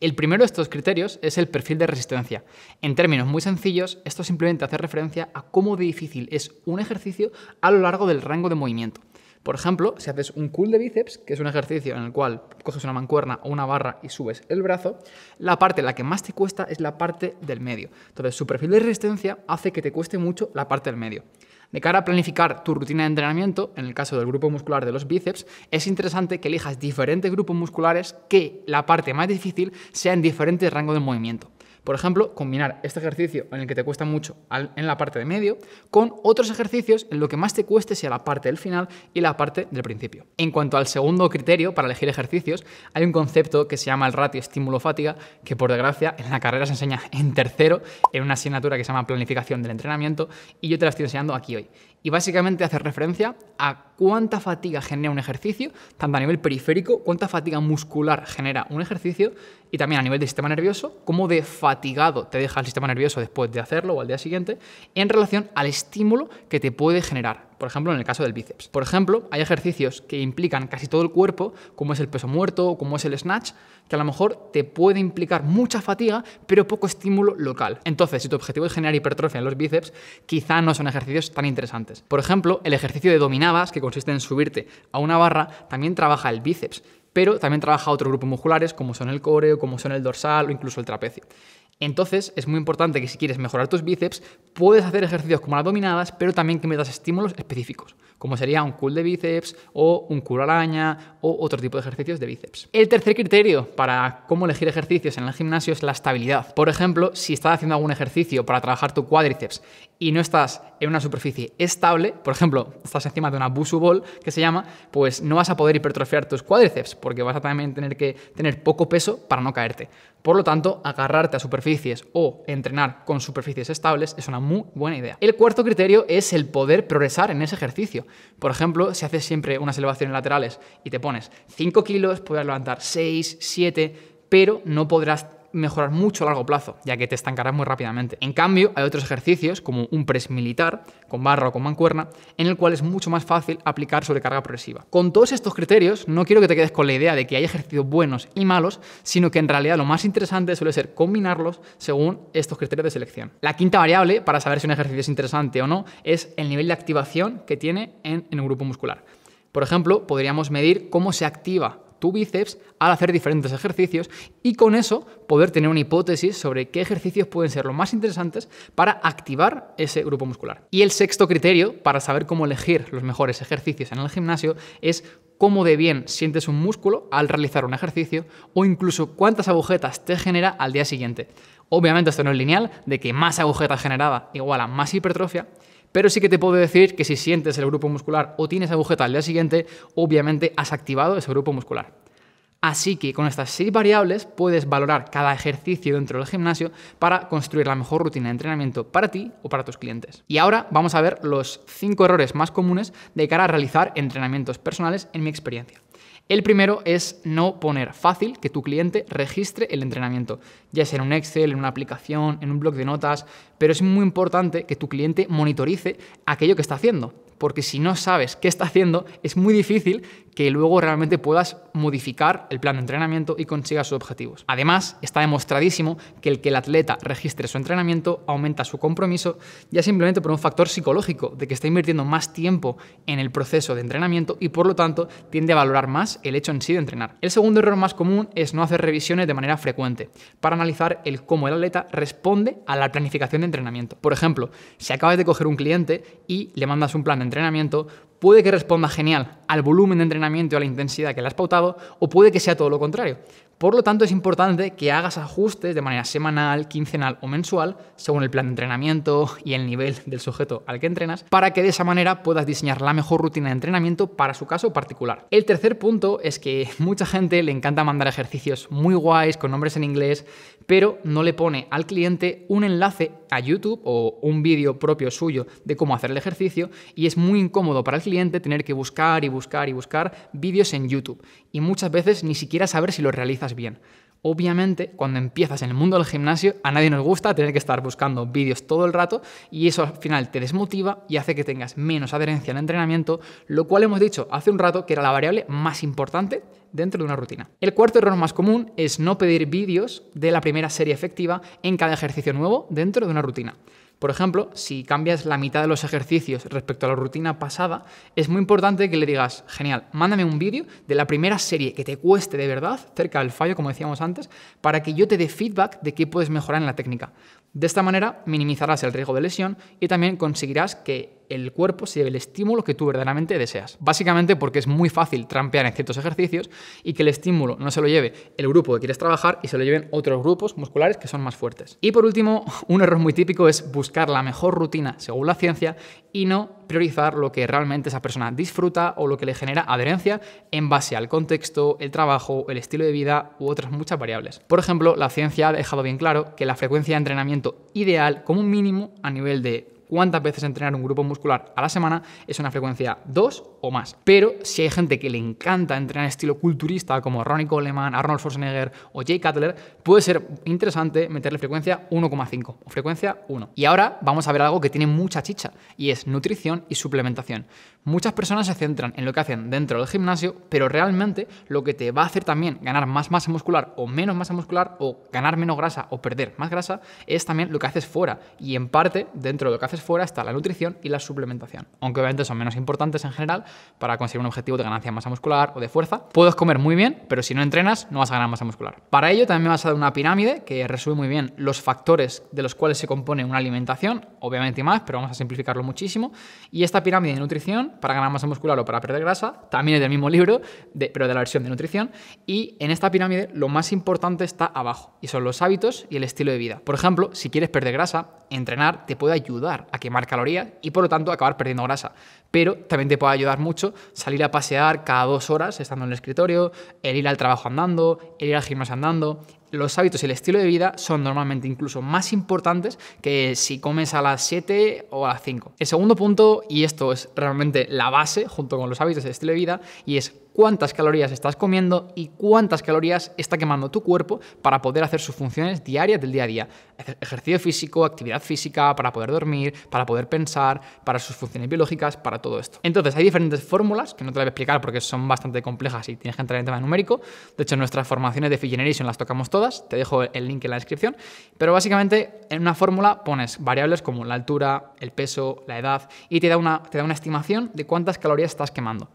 El primero de estos criterios es el perfil de resistencia. En términos muy sencillos, esto simplemente hace referencia a cómo difícil es un ejercicio a lo largo del rango de movimiento. Por ejemplo, si haces un cool de bíceps, que es un ejercicio en el cual coges una mancuerna o una barra y subes el brazo, la parte la que más te cuesta es la parte del medio. Entonces, su perfil de resistencia hace que te cueste mucho la parte del medio. De cara a planificar tu rutina de entrenamiento, en el caso del grupo muscular de los bíceps, es interesante que elijas diferentes grupos musculares que la parte más difícil sea en diferentes rangos de movimiento. Por ejemplo, combinar este ejercicio en el que te cuesta mucho en la parte de medio con otros ejercicios en lo que más te cueste sea la parte del final y la parte del principio. En cuanto al segundo criterio para elegir ejercicios, hay un concepto que se llama el ratio estímulo-fatiga que por desgracia en la carrera se enseña en tercero en una asignatura que se llama planificación del entrenamiento y yo te la estoy enseñando aquí hoy. Y básicamente hace referencia a cuánta fatiga genera un ejercicio, tanto a nivel periférico, cuánta fatiga muscular genera un ejercicio y también a nivel del sistema nervioso, cómo de fatigado te deja el sistema nervioso después de hacerlo o al día siguiente, en relación al estímulo que te puede generar, por ejemplo en el caso del bíceps. Por ejemplo, hay ejercicios que implican casi todo el cuerpo, como es el peso muerto o como es el snatch, que a lo mejor te puede implicar mucha fatiga, pero poco estímulo local. Entonces, si tu objetivo es generar hipertrofia en los bíceps, quizá no son ejercicios tan interesantes. Por ejemplo, el ejercicio de dominadas, que consiste en subirte a una barra, también trabaja el bíceps pero también trabaja otros grupos musculares como son el coreo, como son el dorsal o incluso el trapecio. Entonces, es muy importante que si quieres mejorar tus bíceps, puedes hacer ejercicios como las dominadas, pero también que metas estímulos específicos, como sería un cool de bíceps o un cool araña o otro tipo de ejercicios de bíceps. El tercer criterio para cómo elegir ejercicios en el gimnasio es la estabilidad. Por ejemplo, si estás haciendo algún ejercicio para trabajar tu cuádriceps y no estás en una superficie estable, por ejemplo, estás encima de una busu ball que se llama, pues no vas a poder hipertrofiar tus cuádriceps porque vas a también tener que tener poco peso para no caerte. Por lo tanto, agarrarte a superficies o entrenar con superficies estables es una muy buena idea. El cuarto criterio es el poder progresar en ese ejercicio. Por ejemplo, si haces siempre unas elevaciones laterales y te pones 5 kilos, podrás levantar 6, 7, pero no podrás mejorar mucho a largo plazo, ya que te estancarás muy rápidamente. En cambio, hay otros ejercicios, como un press militar, con barra o con mancuerna, en el cual es mucho más fácil aplicar sobrecarga progresiva. Con todos estos criterios, no quiero que te quedes con la idea de que hay ejercicios buenos y malos, sino que en realidad lo más interesante suele ser combinarlos según estos criterios de selección. La quinta variable, para saber si un ejercicio es interesante o no, es el nivel de activación que tiene en, en un grupo muscular. Por ejemplo, podríamos medir cómo se activa tu bíceps al hacer diferentes ejercicios y con eso poder tener una hipótesis sobre qué ejercicios pueden ser los más interesantes para activar ese grupo muscular. Y el sexto criterio para saber cómo elegir los mejores ejercicios en el gimnasio es cómo de bien sientes un músculo al realizar un ejercicio o incluso cuántas agujetas te genera al día siguiente. Obviamente esto no es lineal, de que más agujetas generada igual a más hipertrofia, pero sí que te puedo decir que si sientes el grupo muscular o tienes agujeta al día siguiente, obviamente has activado ese grupo muscular. Así que con estas seis variables puedes valorar cada ejercicio dentro del gimnasio para construir la mejor rutina de entrenamiento para ti o para tus clientes. Y ahora vamos a ver los cinco errores más comunes de cara a realizar entrenamientos personales en mi experiencia. El primero es no poner fácil que tu cliente registre el entrenamiento, ya sea en un Excel, en una aplicación, en un blog de notas, pero es muy importante que tu cliente monitorice aquello que está haciendo, porque si no sabes qué está haciendo, es muy difícil que luego realmente puedas modificar el plan de entrenamiento y consigas sus objetivos. Además, está demostradísimo que el que el atleta registre su entrenamiento aumenta su compromiso ya simplemente por un factor psicológico de que está invirtiendo más tiempo en el proceso de entrenamiento y por lo tanto tiende a valorar más el hecho en sí de entrenar. El segundo error más común es no hacer revisiones de manera frecuente para analizar el cómo el atleta responde a la planificación de entrenamiento. Por ejemplo, si acabas de coger un cliente y le mandas un plan de entrenamiento, puede que responda genial al volumen de entrenamiento y a la intensidad que le has pautado, o puede que sea todo lo contrario. Por lo tanto, es importante que hagas ajustes de manera semanal, quincenal o mensual, según el plan de entrenamiento y el nivel del sujeto al que entrenas, para que de esa manera puedas diseñar la mejor rutina de entrenamiento para su caso particular. El tercer punto es que mucha gente le encanta mandar ejercicios muy guays, con nombres en inglés, pero no le pone al cliente un enlace a YouTube o un vídeo propio suyo de cómo hacer el ejercicio y es muy incómodo para el cliente tener que buscar y buscar y buscar vídeos en YouTube y muchas veces ni siquiera saber si lo realizas bien. Obviamente, cuando empiezas en el mundo del gimnasio, a nadie nos gusta tener que estar buscando vídeos todo el rato y eso al final te desmotiva y hace que tengas menos adherencia al entrenamiento, lo cual hemos dicho hace un rato que era la variable más importante dentro de una rutina. El cuarto error más común es no pedir vídeos de la primera serie efectiva en cada ejercicio nuevo dentro de una rutina. Por ejemplo, si cambias la mitad de los ejercicios respecto a la rutina pasada, es muy importante que le digas, genial, mándame un vídeo de la primera serie que te cueste de verdad, cerca del fallo, como decíamos antes, para que yo te dé feedback de qué puedes mejorar en la técnica. De esta manera minimizarás el riesgo de lesión y también conseguirás que el cuerpo se lleve el estímulo que tú verdaderamente deseas. Básicamente porque es muy fácil trampear en ciertos ejercicios y que el estímulo no se lo lleve el grupo que quieres trabajar y se lo lleven otros grupos musculares que son más fuertes. Y por último, un error muy típico es buscar la mejor rutina según la ciencia y no priorizar lo que realmente esa persona disfruta o lo que le genera adherencia en base al contexto, el trabajo, el estilo de vida u otras muchas variables. Por ejemplo, la ciencia ha dejado bien claro que la frecuencia de entrenamiento ideal como mínimo a nivel de cuántas veces entrenar un grupo muscular a la semana es una frecuencia 2 o más. Pero si hay gente que le encanta entrenar estilo culturista, como Ronnie Coleman, Arnold Schwarzenegger o Jay Cutler, puede ser interesante meterle frecuencia 1,5 o frecuencia 1. Y ahora vamos a ver algo que tiene mucha chicha, y es nutrición y suplementación. Muchas personas se centran en lo que hacen dentro del gimnasio, pero realmente lo que te va a hacer también ganar más masa muscular o menos masa muscular, o ganar menos grasa o perder más grasa, es también lo que haces fuera. Y en parte, dentro de lo que haces fuera está la nutrición y la suplementación. Aunque obviamente son menos importantes en general, para conseguir un objetivo de ganancia de masa muscular o de fuerza. Puedes comer muy bien, pero si no entrenas no vas a ganar masa muscular. Para ello también me vas a dar una pirámide que resume muy bien los factores de los cuales se compone una alimentación, obviamente más, pero vamos a simplificarlo muchísimo. Y esta pirámide de nutrición, para ganar masa muscular o para perder grasa, también es del mismo libro, pero de la versión de nutrición. Y en esta pirámide lo más importante está abajo, y son los hábitos y el estilo de vida. Por ejemplo, si quieres perder grasa, entrenar te puede ayudar a quemar calorías y por lo tanto acabar perdiendo grasa pero también te puede ayudar mucho salir a pasear cada dos horas estando en el escritorio, el ir al trabajo andando, el ir al gimnasio andando. Los hábitos y el estilo de vida son normalmente incluso más importantes que si comes a las 7 o a las 5. El segundo punto, y esto es realmente la base junto con los hábitos y el estilo de vida, y es cuántas calorías estás comiendo y cuántas calorías está quemando tu cuerpo para poder hacer sus funciones diarias del día a día. Ejercicio físico, actividad física, para poder dormir, para poder pensar, para sus funciones biológicas, para todo esto. Entonces, hay diferentes fórmulas, que no te las voy a explicar porque son bastante complejas y tienes que entrar en tema numérico. De hecho, nuestras formaciones de FIGENERATION las tocamos todas, te dejo el link en la descripción. Pero básicamente, en una fórmula pones variables como la altura, el peso, la edad y te da una estimación de cuántas calorías estás quemando.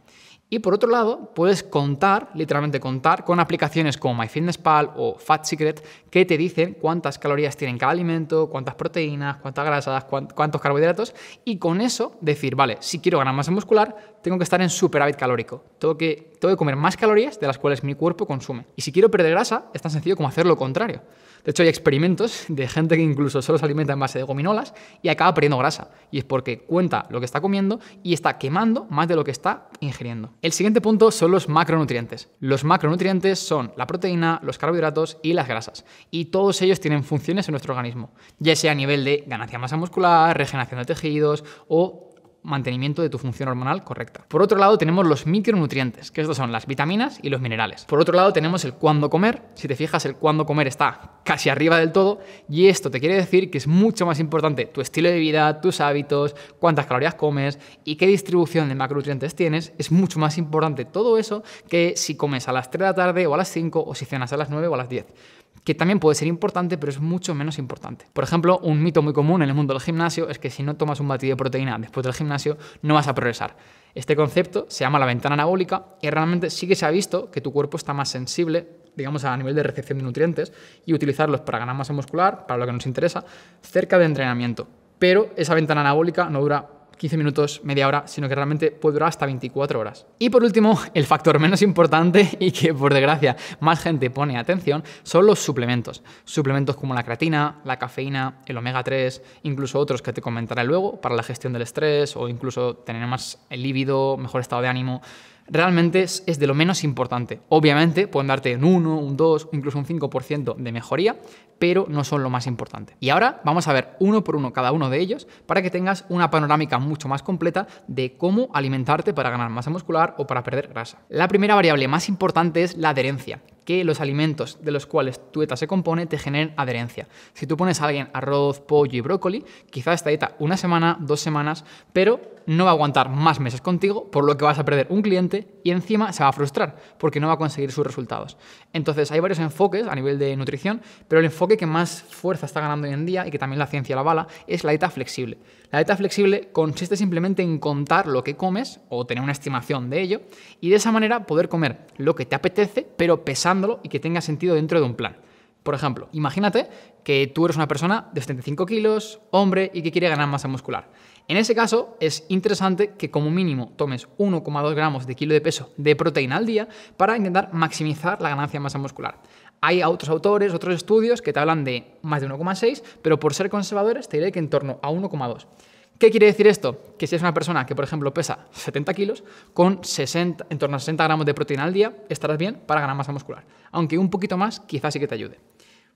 Y por otro lado, puedes contar, literalmente contar, con aplicaciones como MyFitnessPal o FatSecret que te dicen cuántas calorías tienen cada alimento, cuántas proteínas, cuántas grasas, cuántos carbohidratos. Y con eso decir, vale, si quiero ganar masa muscular, tengo que estar en superávit calórico. Tengo que, tengo que comer más calorías de las cuales mi cuerpo consume. Y si quiero perder grasa, es tan sencillo como hacer lo contrario. De hecho, hay experimentos de gente que incluso solo se alimenta en base de gominolas y acaba perdiendo grasa. Y es porque cuenta lo que está comiendo y está quemando más de lo que está ingiriendo. El siguiente punto son los macronutrientes. Los macronutrientes son la proteína, los carbohidratos y las grasas. Y todos ellos tienen funciones en nuestro organismo, ya sea a nivel de ganancia de masa muscular, regeneración de tejidos o mantenimiento de tu función hormonal correcta. Por otro lado, tenemos los micronutrientes, que estos son las vitaminas y los minerales. Por otro lado, tenemos el cuándo comer. Si te fijas, el cuándo comer está casi arriba del todo y esto te quiere decir que es mucho más importante tu estilo de vida, tus hábitos, cuántas calorías comes y qué distribución de macronutrientes tienes. Es mucho más importante todo eso que si comes a las 3 de la tarde o a las 5 o si cenas a las 9 o a las 10 que también puede ser importante, pero es mucho menos importante. Por ejemplo, un mito muy común en el mundo del gimnasio es que si no tomas un batido de proteína después del gimnasio, no vas a progresar. Este concepto se llama la ventana anabólica y realmente sí que se ha visto que tu cuerpo está más sensible digamos, a nivel de recepción de nutrientes y utilizarlos para ganar masa muscular, para lo que nos interesa, cerca de entrenamiento. Pero esa ventana anabólica no dura 15 minutos, media hora, sino que realmente puede durar hasta 24 horas. Y por último, el factor menos importante y que por desgracia más gente pone atención son los suplementos. Suplementos como la creatina, la cafeína, el omega 3, incluso otros que te comentaré luego para la gestión del estrés o incluso tener más el líbido, mejor estado de ánimo realmente es, de lo menos importante. Obviamente pueden darte un 1, un 2, incluso un 5% de mejoría, pero no son lo más importante. Y ahora vamos a ver uno por uno cada uno de ellos para que tengas una panorámica mucho más completa de cómo alimentarte para ganar masa muscular o para perder grasa. La primera variable más importante es la adherencia, que los alimentos de los cuales tu dieta se compone te generen adherencia. Si tú pones a alguien arroz, pollo y brócoli, quizás esta dieta una semana, dos semanas, pero no va a aguantar más meses contigo, por lo que vas a perder un cliente y encima se va a frustrar porque no va a conseguir sus resultados. Entonces hay varios enfoques a nivel de nutrición, pero el enfoque que más fuerza está ganando hoy en día y que también la ciencia la avala es la dieta flexible. La dieta flexible consiste simplemente en contar lo que comes o tener una estimación de ello y de esa manera poder comer lo que te apetece, pero pesándolo y que tenga sentido dentro de un plan. Por ejemplo, imagínate que tú eres una persona de 75 kilos, hombre y que quiere ganar masa muscular. En ese caso, es interesante que como mínimo tomes 1,2 gramos de kilo de peso de proteína al día para intentar maximizar la ganancia de masa muscular. Hay otros autores, otros estudios que te hablan de más de 1,6, pero por ser conservadores te diré que en torno a 1,2. ¿Qué quiere decir esto? Que si eres una persona que, por ejemplo, pesa 70 kilos, con 60, en torno a 60 gramos de proteína al día estarás bien para ganar masa muscular. Aunque un poquito más quizás sí que te ayude.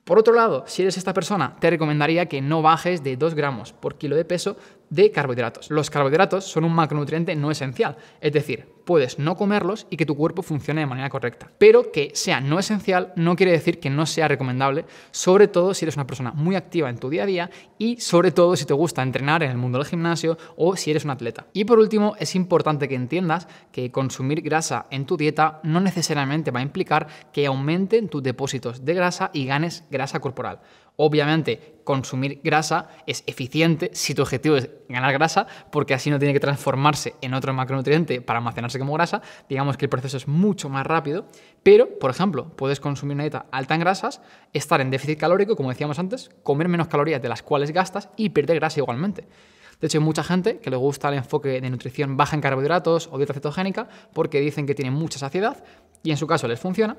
Por otro lado, si eres esta persona, te recomendaría que no bajes de 2 gramos por kilo de peso de carbohidratos. Los carbohidratos son un macronutriente no esencial, es decir, puedes no comerlos y que tu cuerpo funcione de manera correcta. Pero que sea no esencial no quiere decir que no sea recomendable, sobre todo si eres una persona muy activa en tu día a día y sobre todo si te gusta entrenar en el mundo del gimnasio o si eres un atleta. Y por último, es importante que entiendas que consumir grasa en tu dieta no necesariamente va a implicar que aumenten tus depósitos de grasa y ganes grasa corporal. Obviamente, consumir grasa es eficiente si tu objetivo es ganar grasa, porque así no tiene que transformarse en otro macronutriente para almacenarse como grasa. Digamos que el proceso es mucho más rápido, pero, por ejemplo, puedes consumir una dieta alta en grasas, estar en déficit calórico, como decíamos antes, comer menos calorías de las cuales gastas y perder grasa igualmente. De hecho, hay mucha gente que le gusta el enfoque de nutrición baja en carbohidratos o dieta cetogénica porque dicen que tienen mucha saciedad y en su caso les funciona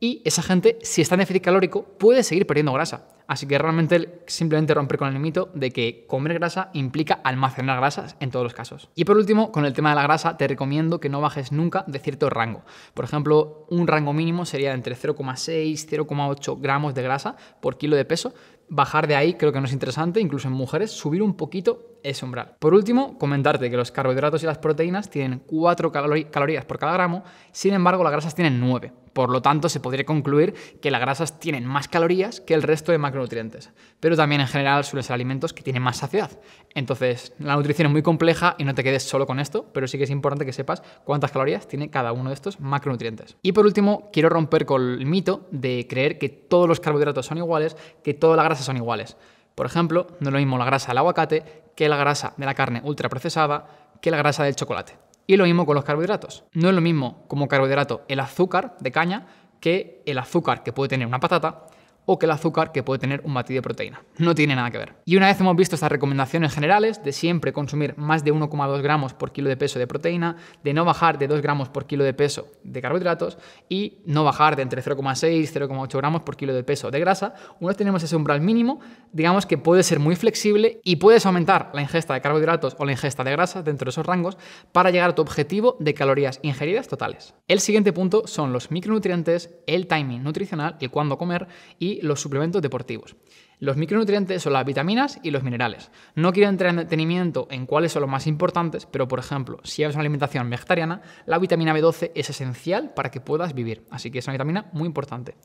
y esa gente, si está en déficit calórico, puede seguir perdiendo grasa. Así que realmente simplemente romper con el mito de que comer grasa implica almacenar grasas en todos los casos. Y por último, con el tema de la grasa, te recomiendo que no bajes nunca de cierto rango. Por ejemplo, un rango mínimo sería entre 0,6 0,8 gramos de grasa por kilo de peso. Bajar de ahí creo que no es interesante, incluso en mujeres, subir un poquito es umbral. Por último, comentarte que los carbohidratos y las proteínas tienen 4 calorías por cada gramo, sin embargo las grasas tienen 9. Por lo tanto, se podría concluir que las grasas tienen más calorías que el resto de macronutrientes, pero también en general suelen ser alimentos que tienen más saciedad. Entonces, la nutrición es muy compleja y no te quedes solo con esto, pero sí que es importante que sepas cuántas calorías tiene cada uno de estos macronutrientes. Y por último, quiero romper con el mito de creer que todos los carbohidratos son iguales, que todas las grasas son iguales. Por ejemplo, no es lo mismo la grasa del aguacate que la grasa de la carne ultraprocesada que la grasa del chocolate. Y lo mismo con los carbohidratos. No es lo mismo como carbohidrato el azúcar de caña que el azúcar que puede tener una patata o que el azúcar que puede tener un batido de proteína. No tiene nada que ver. Y una vez hemos visto estas recomendaciones generales de siempre consumir más de 1,2 gramos por kilo de peso de proteína, de no bajar de 2 gramos por kilo de peso de carbohidratos y no bajar de entre 0,6 y 0,8 gramos por kilo de peso de grasa, una vez tenemos ese umbral mínimo, digamos que puede ser muy flexible y puedes aumentar la ingesta de carbohidratos o la ingesta de grasa dentro de esos rangos para llegar a tu objetivo de calorías ingeridas totales. El siguiente punto son los micronutrientes, el timing nutricional, el cuándo comer y los suplementos deportivos. Los micronutrientes son las vitaminas y los minerales. No quiero entrar en detenimiento en cuáles son los más importantes, pero por ejemplo, si haces una alimentación vegetariana, la vitamina B12 es esencial para que puedas vivir, así que es una vitamina muy importante.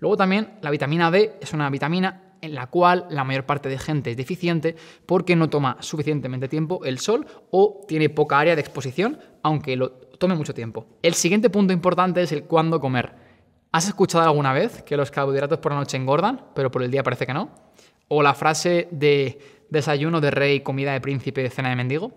Luego también la vitamina D es una vitamina en la cual la mayor parte de gente es deficiente porque no toma suficientemente tiempo el sol o tiene poca área de exposición, aunque lo tome mucho tiempo. El siguiente punto importante es el cuándo comer. ¿Has escuchado alguna vez que los carbohidratos por la noche engordan, pero por el día parece que no? ¿O la frase de desayuno de rey, comida de príncipe, cena de mendigo?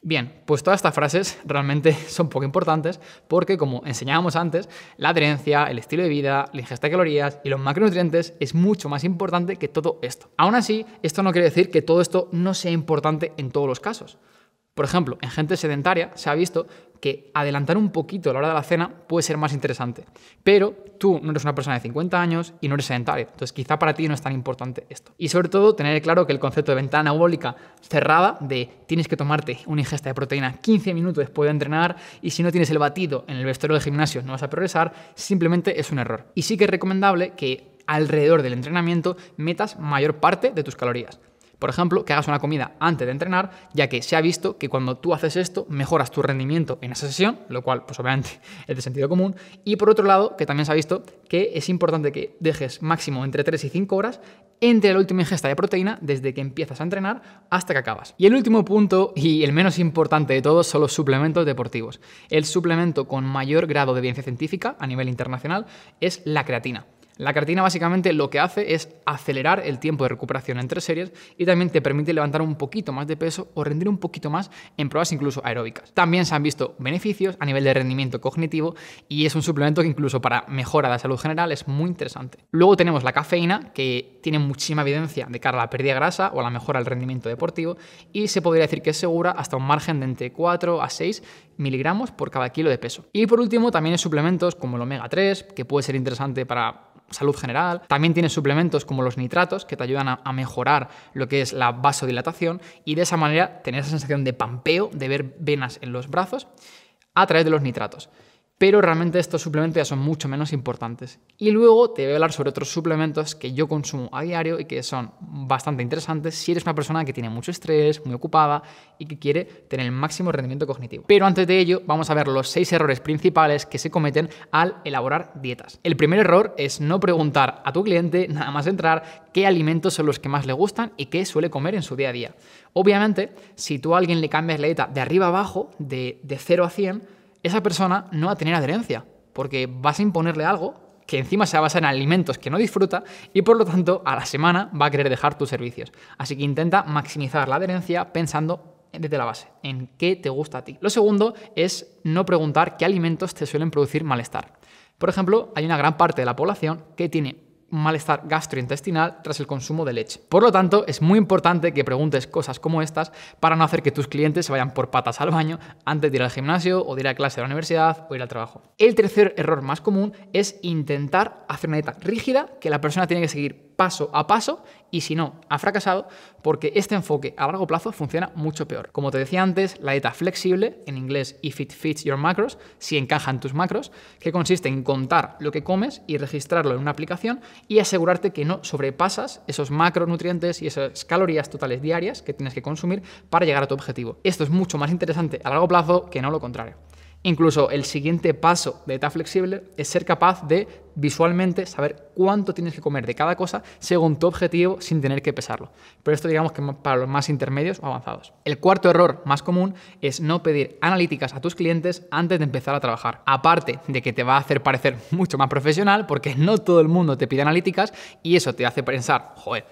Bien, pues todas estas frases realmente son poco importantes porque, como enseñábamos antes, la adherencia, el estilo de vida, la ingesta de calorías y los macronutrientes es mucho más importante que todo esto. Aún así, esto no quiere decir que todo esto no sea importante en todos los casos. Por ejemplo, en gente sedentaria se ha visto que adelantar un poquito a la hora de la cena puede ser más interesante. Pero tú no eres una persona de 50 años y no eres sedentaria, Entonces quizá para ti no es tan importante esto. Y sobre todo tener claro que el concepto de ventana anabólica cerrada, de tienes que tomarte una ingesta de proteína 15 minutos después de entrenar y si no tienes el batido en el vestuario del gimnasio no vas a progresar, simplemente es un error. Y sí que es recomendable que alrededor del entrenamiento metas mayor parte de tus calorías. Por ejemplo, que hagas una comida antes de entrenar, ya que se ha visto que cuando tú haces esto mejoras tu rendimiento en esa sesión, lo cual pues obviamente es de sentido común. Y por otro lado, que también se ha visto que es importante que dejes máximo entre 3 y 5 horas entre la última ingesta de proteína desde que empiezas a entrenar hasta que acabas. Y el último punto y el menos importante de todos son los suplementos deportivos. El suplemento con mayor grado de evidencia científica a nivel internacional es la creatina. La creatina básicamente lo que hace es acelerar el tiempo de recuperación entre series y también te permite levantar un poquito más de peso o rendir un poquito más en pruebas incluso aeróbicas. También se han visto beneficios a nivel de rendimiento cognitivo y es un suplemento que incluso para mejora de la salud general es muy interesante. Luego tenemos la cafeína que tiene muchísima evidencia de cara a la pérdida de grasa o a la mejora del rendimiento deportivo y se podría decir que es segura hasta un margen de entre 4 a 6 miligramos por cada kilo de peso. Y por último también hay suplementos como el omega 3 que puede ser interesante para salud general. También tiene suplementos como los nitratos que te ayudan a, a mejorar lo que es la vasodilatación y de esa manera tener esa sensación de pampeo, de ver venas en los brazos a través de los nitratos pero realmente estos suplementos ya son mucho menos importantes. Y luego te voy a hablar sobre otros suplementos que yo consumo a diario y que son bastante interesantes si eres una persona que tiene mucho estrés, muy ocupada y que quiere tener el máximo rendimiento cognitivo. Pero antes de ello, vamos a ver los seis errores principales que se cometen al elaborar dietas. El primer error es no preguntar a tu cliente, nada más entrar, qué alimentos son los que más le gustan y qué suele comer en su día a día. Obviamente, si tú a alguien le cambias la dieta de arriba abajo, de, de 0 a 100, esa persona no va a tener adherencia, porque vas a imponerle algo que encima se basa en alimentos que no disfruta y por lo tanto a la semana va a querer dejar tus servicios. Así que intenta maximizar la adherencia pensando desde la base, en qué te gusta a ti. Lo segundo es no preguntar qué alimentos te suelen producir malestar. Por ejemplo, hay una gran parte de la población que tiene malestar gastrointestinal tras el consumo de leche. Por lo tanto, es muy importante que preguntes cosas como estas para no hacer que tus clientes se vayan por patas al baño antes de ir al gimnasio o de ir a clase de la universidad o ir al trabajo. El tercer error más común es intentar hacer una dieta rígida que la persona tiene que seguir paso a paso y si no, ha fracasado porque este enfoque a largo plazo funciona mucho peor. Como te decía antes, la dieta flexible, en inglés if it fits your macros, si encajan en tus macros, que consiste en contar lo que comes y registrarlo en una aplicación y asegurarte que no sobrepasas esos macronutrientes y esas calorías totales diarias que tienes que consumir para llegar a tu objetivo. Esto es mucho más interesante a largo plazo que no lo contrario. Incluso el siguiente paso de etapa flexible es ser capaz de visualmente saber cuánto tienes que comer de cada cosa según tu objetivo sin tener que pesarlo. Pero esto digamos que para los más intermedios o avanzados. El cuarto error más común es no pedir analíticas a tus clientes antes de empezar a trabajar. Aparte de que te va a hacer parecer mucho más profesional porque no todo el mundo te pide analíticas y eso te hace pensar, joder,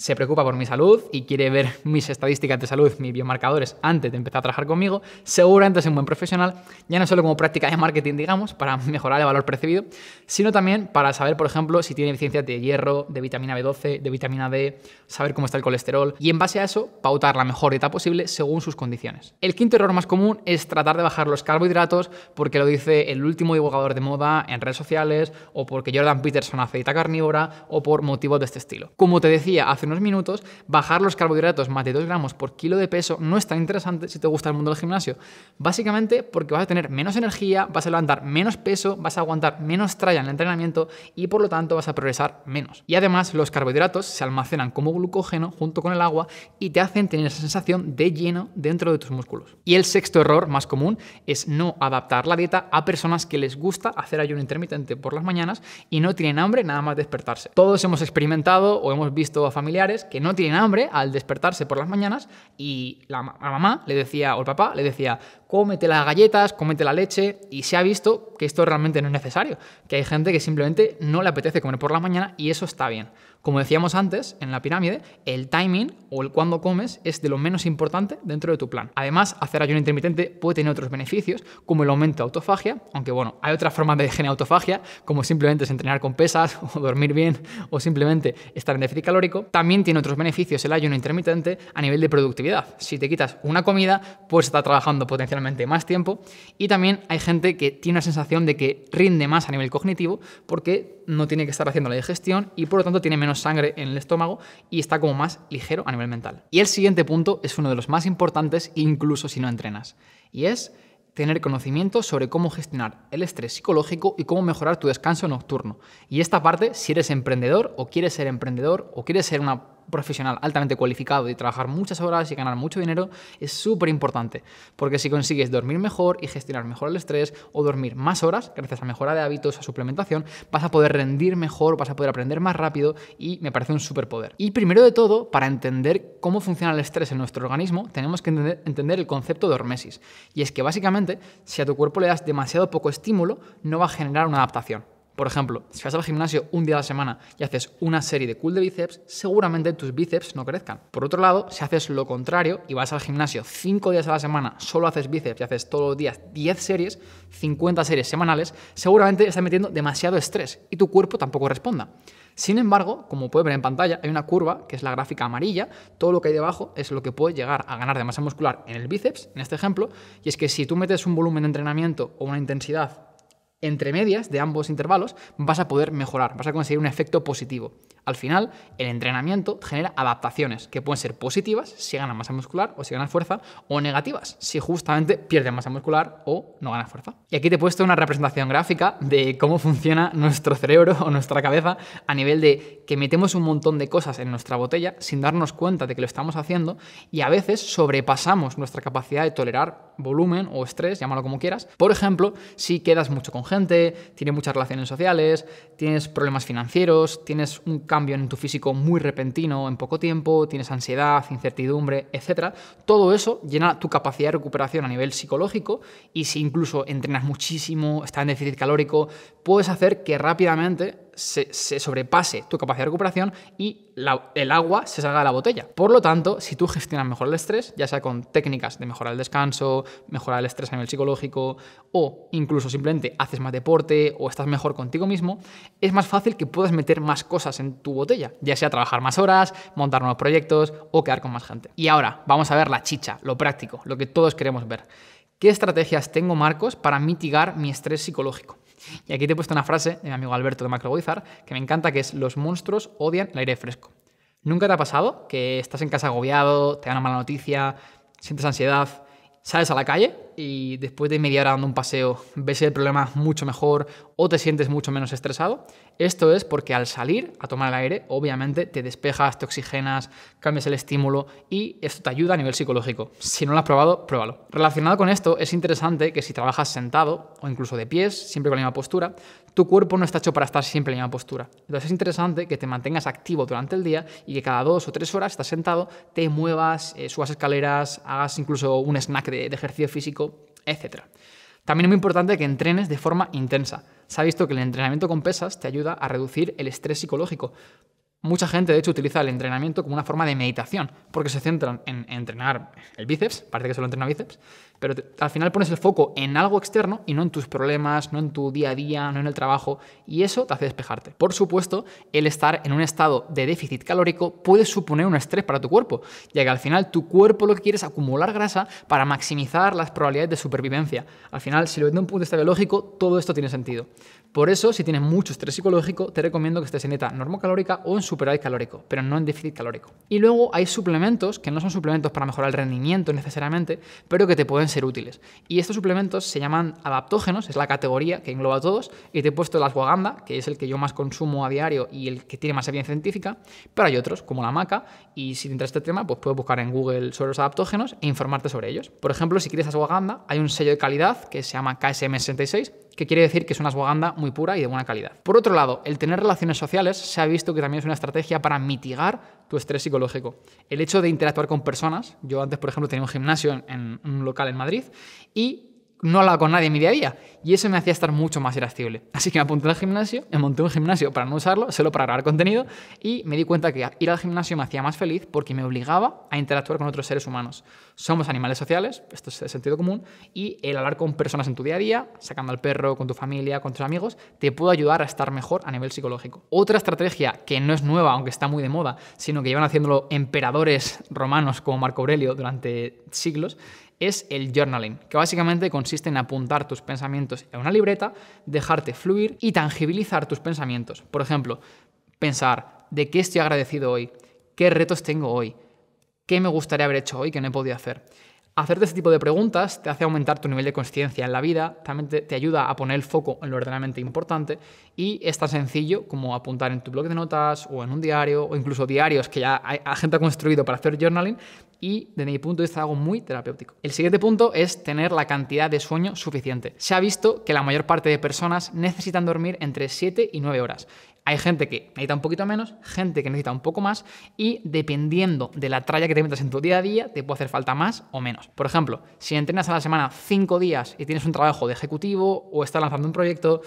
se preocupa por mi salud y quiere ver mis estadísticas de salud, mis biomarcadores, antes de empezar a trabajar conmigo, seguramente es un buen profesional, ya no solo como práctica de marketing, digamos, para mejorar el valor percibido, sino también para saber, por ejemplo, si tiene deficiencia de hierro, de vitamina B12, de vitamina D, saber cómo está el colesterol y en base a eso pautar la mejor dieta posible según sus condiciones. El quinto error más común es tratar de bajar los carbohidratos porque lo dice el último divulgador de moda en redes sociales o porque Jordan Peterson hace dieta carnívora o por motivos de este estilo. Como te decía hace unos minutos, bajar los carbohidratos más de 2 gramos por kilo de peso no es tan interesante si te gusta el mundo del gimnasio. Básicamente porque vas a tener menos energía, vas a levantar menos peso, vas a aguantar menos tralla en el entrenamiento y por lo tanto vas a progresar menos. Y además los carbohidratos se almacenan como glucógeno junto con el agua y te hacen tener esa sensación de lleno dentro de tus músculos. Y el sexto error más común es no adaptar la dieta a personas que les gusta hacer ayuno intermitente por las mañanas y no tienen hambre nada más despertarse. Todos hemos experimentado o hemos visto a familiares que no tienen hambre al despertarse por las mañanas y la, mamá le decía, o el papá le decía, cómete las galletas, cómete la leche, y se ha visto que esto realmente no es necesario, que hay gente que simplemente no le apetece comer por la mañana y eso está bien. Como decíamos antes, en la pirámide, el timing o el cuándo comes es de lo menos importante dentro de tu plan. Además, hacer ayuno intermitente puede tener otros beneficios, como el aumento de autofagia, aunque bueno, hay otras formas de generar autofagia, como simplemente es entrenar con pesas o dormir bien o simplemente estar en déficit calórico. También tiene otros beneficios el ayuno intermitente a nivel de productividad. Si te quitas una comida, pues está trabajando potencialmente más tiempo y también hay gente que tiene una sensación de que rinde más a nivel cognitivo porque no tiene que estar haciendo la digestión y por lo tanto tiene menos sangre en el estómago y está como más ligero a nivel mental. Y el siguiente punto es uno de los más importantes incluso si no entrenas, y es tener conocimiento sobre cómo gestionar el estrés psicológico y cómo mejorar tu descanso nocturno. Y esta parte, si eres emprendedor o quieres ser emprendedor o quieres ser una profesional altamente cualificado y trabajar muchas horas y ganar mucho dinero es súper importante, porque si consigues dormir mejor y gestionar mejor el estrés o dormir más horas, gracias a mejora de hábitos, a suplementación, vas a poder rendir mejor, vas a poder aprender más rápido y me parece un superpoder. Y primero de todo, para entender cómo funciona el estrés en nuestro organismo, tenemos que entender, el concepto de hormesis. Y es que básicamente, si a tu cuerpo le das demasiado poco estímulo, no va a generar una adaptación. Por ejemplo, si vas al gimnasio un día a la semana y haces una serie de cool de bíceps, seguramente tus bíceps no crezcan. Por otro lado, si haces lo contrario y vas al gimnasio 5 días a la semana, solo haces bíceps y haces todos los días 10 series, 50 series semanales, seguramente estás metiendo demasiado estrés y tu cuerpo tampoco responda. Sin embargo, como puedes ver en pantalla, hay una curva que es la gráfica amarilla, todo lo que hay debajo es lo que puede llegar a ganar de masa muscular en el bíceps, en este ejemplo, y es que si tú metes un volumen de entrenamiento o una intensidad entre medias de ambos intervalos, vas a poder mejorar, vas a conseguir un efecto positivo. Al final, el entrenamiento genera adaptaciones que pueden ser positivas si ganas masa muscular o si ganas fuerza, o negativas si justamente pierdes masa muscular o no ganas fuerza. Y aquí te he puesto una representación gráfica de cómo funciona nuestro cerebro o nuestra cabeza a nivel de que metemos un montón de cosas en nuestra botella sin darnos cuenta de que lo estamos haciendo y a veces sobrepasamos nuestra capacidad de tolerar volumen o estrés, llámalo como quieras. Por ejemplo, si quedas mucho con gente, tienes muchas relaciones sociales, tienes problemas financieros, tienes un cambio en tu físico muy repentino en poco tiempo, tienes ansiedad, incertidumbre, etc. Todo eso llena tu capacidad de recuperación a nivel psicológico y si incluso entrenas muchísimo, estás en déficit calórico, puedes hacer que rápidamente se, sobrepase tu capacidad de recuperación y el agua se salga de la botella. Por lo tanto, si tú gestionas mejor el estrés, ya sea con técnicas de mejorar el descanso, mejorar el estrés a nivel psicológico o incluso simplemente haces más deporte o estás mejor contigo mismo, es más fácil que puedas meter más cosas en tu botella, ya sea trabajar más horas, montar nuevos proyectos o quedar con más gente. Y ahora vamos a ver la chicha, lo práctico, lo que todos queremos ver. ¿Qué estrategias tengo, Marcos, para mitigar mi estrés psicológico? Y aquí te he puesto una frase de mi amigo Alberto de Macroboizar que me encanta, que es los monstruos odian el aire fresco. ¿Nunca te ha pasado que estás en casa agobiado, te dan una mala noticia, sientes ansiedad, sales a la calle y después de media hora dando un paseo ves el problema mucho mejor o te sientes mucho menos estresado. Esto es porque al salir a tomar el aire, obviamente te despejas, te oxigenas, cambias el estímulo y esto te ayuda a nivel psicológico. Si no lo has probado, pruébalo. Relacionado con esto, es interesante que si trabajas sentado o incluso de pies, siempre con la misma postura, tu cuerpo no está hecho para estar siempre en la misma postura. Entonces es interesante que te mantengas activo durante el día y que cada dos o tres horas, estás sentado, te muevas, eh, subas escaleras, hagas incluso un snack de ejercicio físico etc. También es muy importante que entrenes de forma intensa. Se ha visto que el entrenamiento con pesas te ayuda a reducir el estrés psicológico. Mucha gente, de hecho, utiliza el entrenamiento como una forma de meditación, porque se centran en entrenar el bíceps, parece que solo entrena bíceps, pero al final pones el foco en algo externo y no en tus problemas, no en tu día a día, no en el trabajo, y eso te hace despejarte. Por supuesto, el estar en un estado de déficit calórico puede suponer un estrés para tu cuerpo, ya que al final tu cuerpo lo que quiere es acumular grasa para maximizar las probabilidades de supervivencia. Al final, si lo ves desde un punto de vista biológico, todo esto tiene sentido. Por eso, si tienes mucho estrés psicológico, te recomiendo que estés en dieta normocalórica o en superávit calórico, pero no en déficit calórico. Y luego hay suplementos, que no son suplementos para mejorar el rendimiento necesariamente, pero que te pueden ser útiles. Y estos suplementos se llaman adaptógenos, es la categoría que engloba a todos, y te he puesto las ashwagandha, que es el que yo más consumo a diario y el que tiene más evidencia científica, pero hay otros, como la maca, y si te interesa este tema, pues puedes buscar en Google sobre los adaptógenos e informarte sobre ellos. Por ejemplo, si quieres ashwagandha, hay un sello de calidad que se llama KSM66, que quiere decir que es una swaganda muy pura y de buena calidad. Por otro lado, el tener relaciones sociales se ha visto que también es una estrategia para mitigar tu estrés psicológico. El hecho de interactuar con personas, yo antes, por ejemplo, tenía un gimnasio en, en un local en Madrid y no hablaba con nadie en mi día a día. Y eso me hacía estar mucho más irascible. Así que me apunté al gimnasio, me monté un gimnasio para no usarlo, solo para grabar contenido, y me di cuenta que ir al gimnasio me hacía más feliz porque me obligaba a interactuar con otros seres humanos. Somos animales sociales, esto es el sentido común, y el hablar con personas en tu día a día, sacando al perro, con tu familia, con tus amigos, te puede ayudar a estar mejor a nivel psicológico. Otra estrategia que no es nueva, aunque está muy de moda, sino que llevan haciéndolo emperadores romanos como Marco Aurelio durante siglos, es el journaling, que básicamente consiste en apuntar tus pensamientos a una libreta, dejarte fluir y tangibilizar tus pensamientos. Por ejemplo, pensar de qué estoy agradecido hoy, qué retos tengo hoy, qué me gustaría haber hecho hoy que no he podido hacer. Hacerte este tipo de preguntas te hace aumentar tu nivel de conciencia en la vida, también te, ayuda a poner el foco en lo verdaderamente importante y es tan sencillo como apuntar en tu blog de notas o en un diario o incluso diarios que ya hay, gente ha construido para hacer journaling, y desde mi punto de vista algo muy terapéutico. El siguiente punto es tener la cantidad de sueño suficiente. Se ha visto que la mayor parte de personas necesitan dormir entre 7 y 9 horas. Hay gente que necesita un poquito menos, gente que necesita un poco más y dependiendo de la tralla que te metas en tu día a día, te puede hacer falta más o menos. Por ejemplo, si entrenas a la semana 5 días y tienes un trabajo de ejecutivo o estás lanzando un proyecto,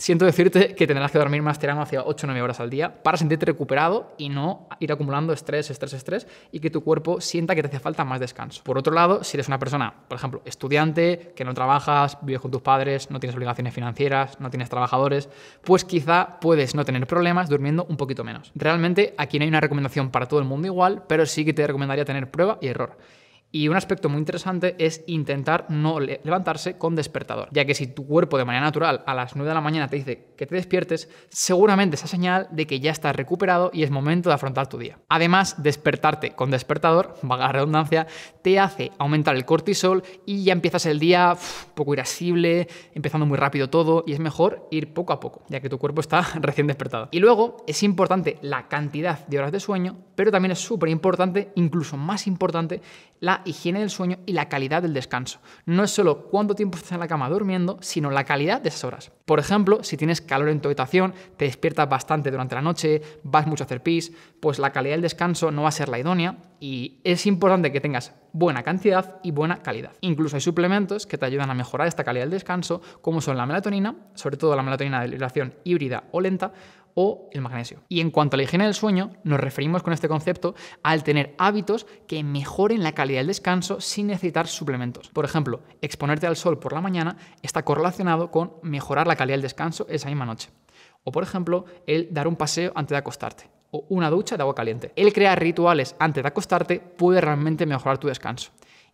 siento decirte que tendrás que dormir más tirando hacia 8 o 9 horas al día para sentirte recuperado y no ir acumulando estrés, estrés, estrés y que tu cuerpo sienta que te hace falta más descanso. Por otro lado, si eres una persona, por ejemplo, estudiante, que no trabajas, vives con tus padres, no tienes obligaciones financieras, no tienes trabajadores, pues quizá puedes no tener problemas durmiendo un poquito menos. Realmente aquí no hay una recomendación para todo el mundo igual, pero sí que te recomendaría tener prueba y error. Y un aspecto muy interesante es intentar no levantarse con despertador, ya que si tu cuerpo de manera natural a las 9 de la mañana te dice que te despiertes, seguramente esa señal de que ya estás recuperado y es momento de afrontar tu día. Además, despertarte con despertador, vaga redundancia, te hace aumentar el cortisol y ya empiezas el día poco irasible empezando muy rápido todo y es mejor ir poco a poco, ya que tu cuerpo está recién despertado. Y luego es importante la cantidad de horas de sueño, pero también es súper importante, incluso más importante, la higiene del sueño y la calidad del descanso. No es solo cuánto tiempo estás en la cama durmiendo, sino la calidad de esas horas. Por ejemplo, si tienes calor en tu habitación, te despiertas bastante durante la noche, vas mucho a hacer pis, pues la calidad del descanso no va a ser la idónea y es importante que tengas buena cantidad y buena calidad. Incluso hay suplementos que te ayudan a mejorar esta calidad del descanso, como son la melatonina, sobre todo la melatonina de liberación híbrida o lenta, o el magnesio. Y en cuanto a la higiene del sueño, nos referimos con este concepto al tener hábitos que mejoren la calidad del descanso sin necesitar suplementos. Por ejemplo, exponerte al sol por la mañana está correlacionado con mejorar la calidad del descanso esa misma noche. O por ejemplo, el dar un paseo antes de acostarte o una ducha de agua caliente. El crear rituales antes de acostarte puede realmente mejorar tu descanso.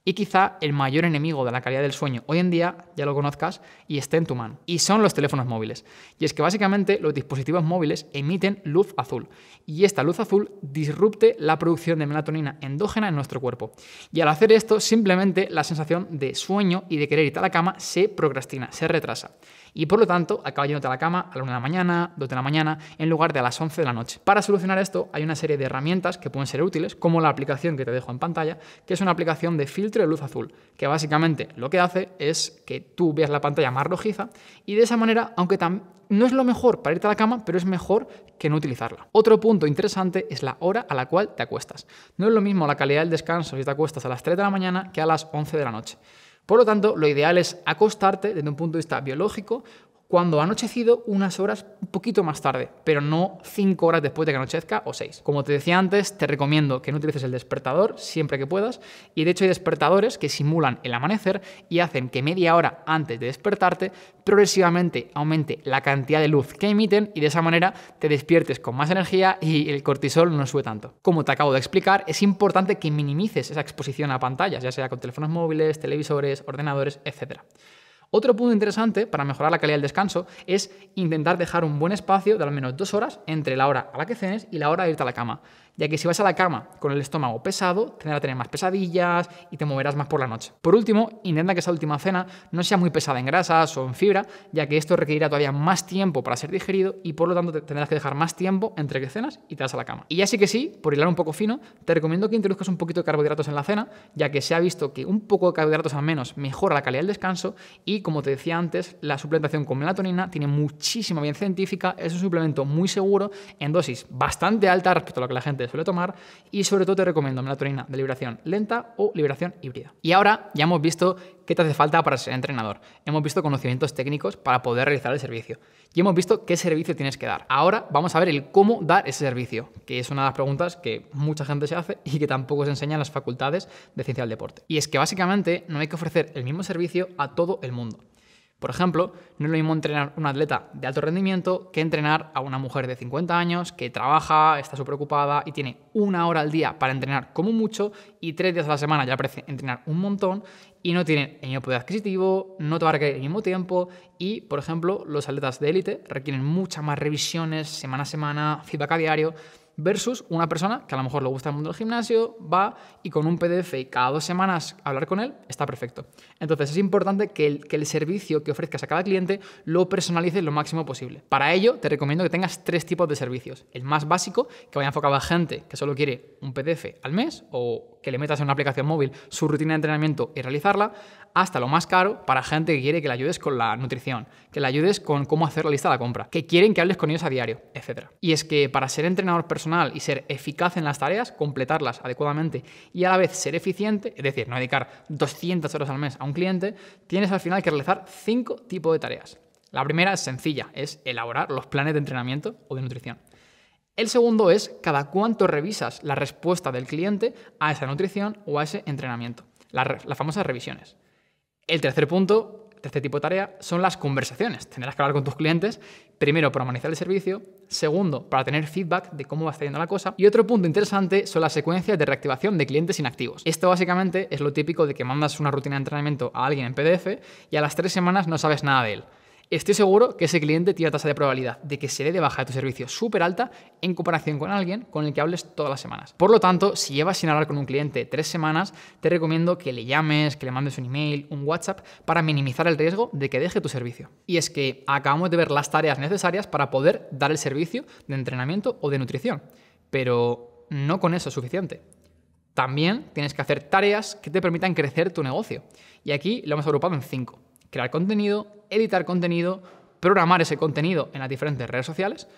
Y quizá el mayor enemigo de la calidad del sueño hoy en día, ya lo conozcas, y esté en tu mano. Y son los teléfonos móviles. Y es que básicamente los dispositivos móviles emiten luz azul. Y esta luz azul disrupte la producción de melatonina endógena en nuestro cuerpo. Y al hacer esto, simplemente la sensación de sueño y de querer ir a la cama se procrastina, se retrasa y por lo tanto acaba yéndote a la cama a la 1 de la mañana, 2 de la mañana, en lugar de a las 11 de la noche. Para solucionar esto hay una serie de herramientas que pueden ser útiles, como la aplicación que te dejo en pantalla, que es una aplicación de filtro de luz azul, que básicamente lo que hace es que tú veas la pantalla más rojiza y de esa manera, aunque no es lo mejor para irte a la cama, pero es mejor que no utilizarla. Otro punto interesante es la hora a la cual te acuestas. No es lo mismo la calidad del descanso si te acuestas a las 3 de la mañana que a las 11 de la noche. Por lo tanto, lo ideal es acostarte desde un punto de vista biológico cuando anochecido unas horas un poquito más tarde, pero no 5 horas después de que anochezca o 6. Como te decía antes, te recomiendo que no utilices el despertador siempre que puedas y de hecho hay despertadores que simulan el amanecer y hacen que media hora antes de despertarte progresivamente aumente la cantidad de luz que emiten y de esa manera te despiertes con más energía y el cortisol no sube tanto. Como te acabo de explicar, es importante que minimices esa exposición a pantallas, ya sea con teléfonos móviles, televisores, ordenadores, etcétera. Otro punto interesante para mejorar la calidad del descanso es intentar dejar un buen espacio de al menos dos horas entre la hora a la que cenes y la hora de irte a la cama ya que si vas a la cama con el estómago pesado, tendrás a tener más pesadillas y te moverás más por la noche. Por último, intenta que esa última cena no sea muy pesada en grasas o en fibra, ya que esto requerirá todavía más tiempo para ser digerido y por lo tanto tendrás que dejar más tiempo entre que cenas y te vas a la cama. Y ya sí que sí, por hilar un poco fino, te recomiendo que introduzcas un poquito de carbohidratos en la cena, ya que se ha visto que un poco de carbohidratos al menos mejora la calidad del descanso y como te decía antes, la suplementación con melatonina tiene muchísima bien científica, es un suplemento muy seguro en dosis bastante alta respecto a lo que la gente suele tomar y sobre todo te recomiendo melatonina de liberación lenta o liberación híbrida. Y ahora ya hemos visto qué te hace falta para ser entrenador. Hemos visto conocimientos técnicos para poder realizar el servicio. Y hemos visto qué servicio tienes que dar. Ahora vamos a ver el cómo dar ese servicio, que es una de las preguntas que mucha gente se hace y que tampoco se enseña en las facultades de ciencia del deporte. Y es que básicamente no hay que ofrecer el mismo servicio a todo el mundo. Por ejemplo, no es lo mismo entrenar a un atleta de alto rendimiento que entrenar a una mujer de 50 años que trabaja, está súper ocupada y tiene una hora al día para entrenar como mucho y tres días a la semana ya parece entrenar un montón y no tiene el mismo poder adquisitivo, no te va a requerir el mismo tiempo y, por ejemplo, los atletas de élite requieren muchas más revisiones semana a semana, feedback a diario versus una persona que a lo mejor le gusta el mundo del gimnasio, va y con un PDF cada dos semanas hablar con él, está perfecto. Entonces es importante que el, que el servicio que ofrezcas a cada cliente lo personalices lo máximo posible. Para ello te recomiendo que tengas tres tipos de servicios. El más básico, que vaya enfocado a gente que solo quiere un PDF al mes o que le metas en una aplicación móvil su rutina de entrenamiento y realizarla, hasta lo más caro para gente que quiere que le ayudes con la nutrición, que le ayudes con cómo hacer la lista de la compra, que quieren que hables con ellos a diario, etc. Y es que para ser entrenador personal y ser eficaz en las tareas, completarlas adecuadamente y a la vez ser eficiente, es decir, no dedicar 200 horas al mes a un cliente, tienes al final que realizar cinco tipos de tareas. La primera es sencilla, es elaborar los planes de entrenamiento o de nutrición. El segundo es cada cuánto revisas la respuesta del cliente a esa nutrición o a ese entrenamiento, las, famosas revisiones. El tercer punto, de este tipo de tarea, son las conversaciones. Tendrás que hablar con tus clientes, primero para humanizar el servicio, segundo para tener feedback de cómo va yendo la cosa, y otro punto interesante son las secuencias de reactivación de clientes inactivos. Esto básicamente es lo típico de que mandas una rutina de entrenamiento a alguien en PDF y a las tres semanas no sabes nada de él. Estoy seguro que ese cliente tiene tasa de probabilidad de que se dé de baja de tu servicio súper alta en comparación con alguien con el que hables todas las semanas. Por lo tanto, si llevas sin hablar con un cliente tres semanas, te recomiendo que le llames, que le mandes un email, un WhatsApp, para minimizar el riesgo de que deje tu servicio. Y es que acabamos de ver las tareas necesarias para poder dar el servicio de entrenamiento o de nutrición, pero no con eso es suficiente. También tienes que hacer tareas que te permitan crecer tu negocio. Y aquí lo hemos agrupado en cinco crear contenido, editar contenido, programar ese contenido en las diferentes redes sociales.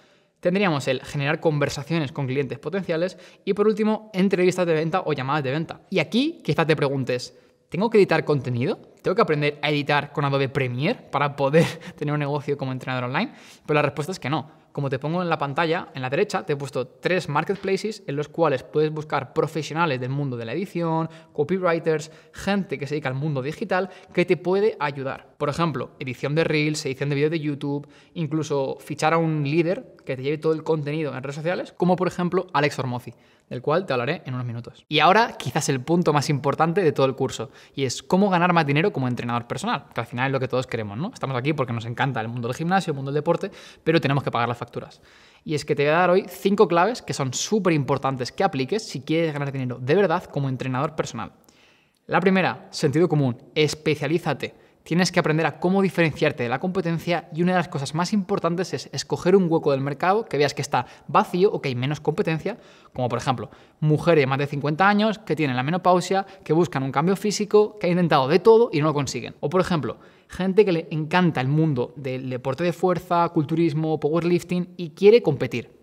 Tendríamos el generar conversaciones con clientes potenciales y por último, entrevistas de venta o llamadas de venta. Y aquí quizás te preguntes, ¿tengo que editar contenido? ¿Tengo que aprender a editar con Adobe Premiere para poder tener un negocio como entrenador online? Pues la respuesta es que no. Como te pongo en la pantalla, en la derecha, te he puesto tres marketplaces en los cuales puedes buscar profesionales del mundo de la edición, copywriters, gente que se dedica al mundo digital que te puede ayudar. Por ejemplo, edición de Reels, edición de vídeos de YouTube, incluso fichar a un líder que te lleve todo el contenido en redes sociales, como por ejemplo Alex Ormozzi, del cual te hablaré en unos minutos. Y ahora quizás el punto más importante de todo el curso, y es cómo ganar más dinero como entrenador personal, que al final es lo que todos queremos, ¿no? Estamos aquí porque nos encanta el mundo del gimnasio, el mundo del deporte, pero tenemos que pagar las facturas. Y es que te voy a dar hoy cinco claves que son súper importantes que apliques si quieres ganar dinero de verdad como entrenador personal. La primera, sentido común, especialízate. Tienes que aprender a cómo diferenciarte de la competencia y una de las cosas más importantes es escoger un hueco del mercado que veas que está vacío o que hay menos competencia, como por ejemplo mujeres de más de 50 años que tienen la menopausia, que buscan un cambio físico, que han intentado de todo y no lo consiguen. O por ejemplo, gente que le encanta el mundo del deporte de fuerza, culturismo, powerlifting y quiere competir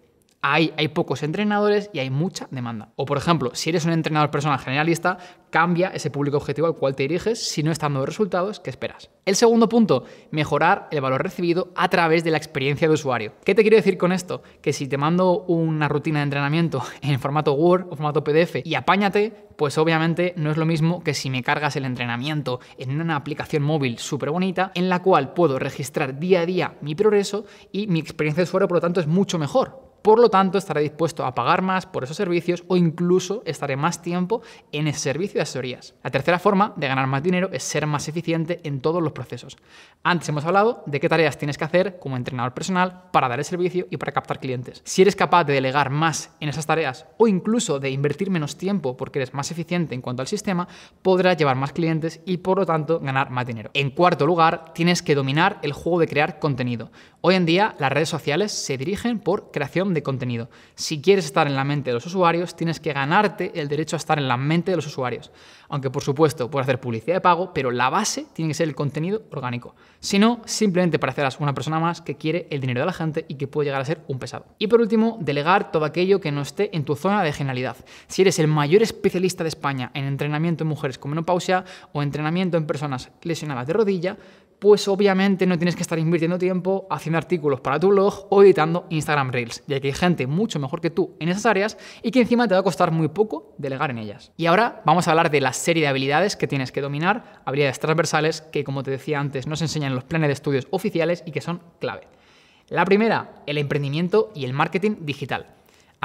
hay, hay pocos entrenadores y hay mucha demanda. O por ejemplo, si eres un entrenador personal generalista, cambia ese público objetivo al cual te diriges si no estás dando resultados que esperas. El segundo punto, mejorar el valor recibido a través de la experiencia de usuario. ¿Qué te quiero decir con esto? Que si te mando una rutina de entrenamiento en formato Word o formato PDF y apáñate, pues obviamente no es lo mismo que si me cargas el entrenamiento en una aplicación móvil súper bonita en la cual puedo registrar día a día mi progreso y mi experiencia de usuario por lo tanto es mucho mejor. Por lo tanto, estaré dispuesto a pagar más por esos servicios o incluso estaré más tiempo en el servicio de asesorías. La tercera forma de ganar más dinero es ser más eficiente en todos los procesos. Antes hemos hablado de qué tareas tienes que hacer como entrenador personal para dar el servicio y para captar clientes. Si eres capaz de delegar más en esas tareas o incluso de invertir menos tiempo porque eres más eficiente en cuanto al sistema, podrás llevar más clientes y por lo tanto ganar más dinero. En cuarto lugar, tienes que dominar el juego de crear contenido. Hoy en día las redes sociales se dirigen por creación de contenido. Si quieres estar en la mente de los usuarios, tienes que ganarte el derecho a estar en la mente de los usuarios. Aunque por supuesto puedes hacer publicidad de pago, pero la base tiene que ser el contenido orgánico. Si no, simplemente parecerás una persona más que quiere el dinero de la gente y que puede llegar a ser un pesado. Y por último, delegar todo aquello que no esté en tu zona de genialidad. Si eres el mayor especialista de España en entrenamiento en mujeres con menopausia o entrenamiento en personas lesionadas de rodilla, pues obviamente no tienes que estar invirtiendo tiempo haciendo artículos para tu blog o editando Instagram Reels, ya que hay gente mucho mejor que tú en esas áreas y que encima te va a costar muy poco delegar en ellas. Y ahora vamos a hablar de la serie de habilidades que tienes que dominar, habilidades transversales que, como te decía antes, nos enseñan en los planes de estudios oficiales y que son clave. La primera, el emprendimiento y el marketing digital.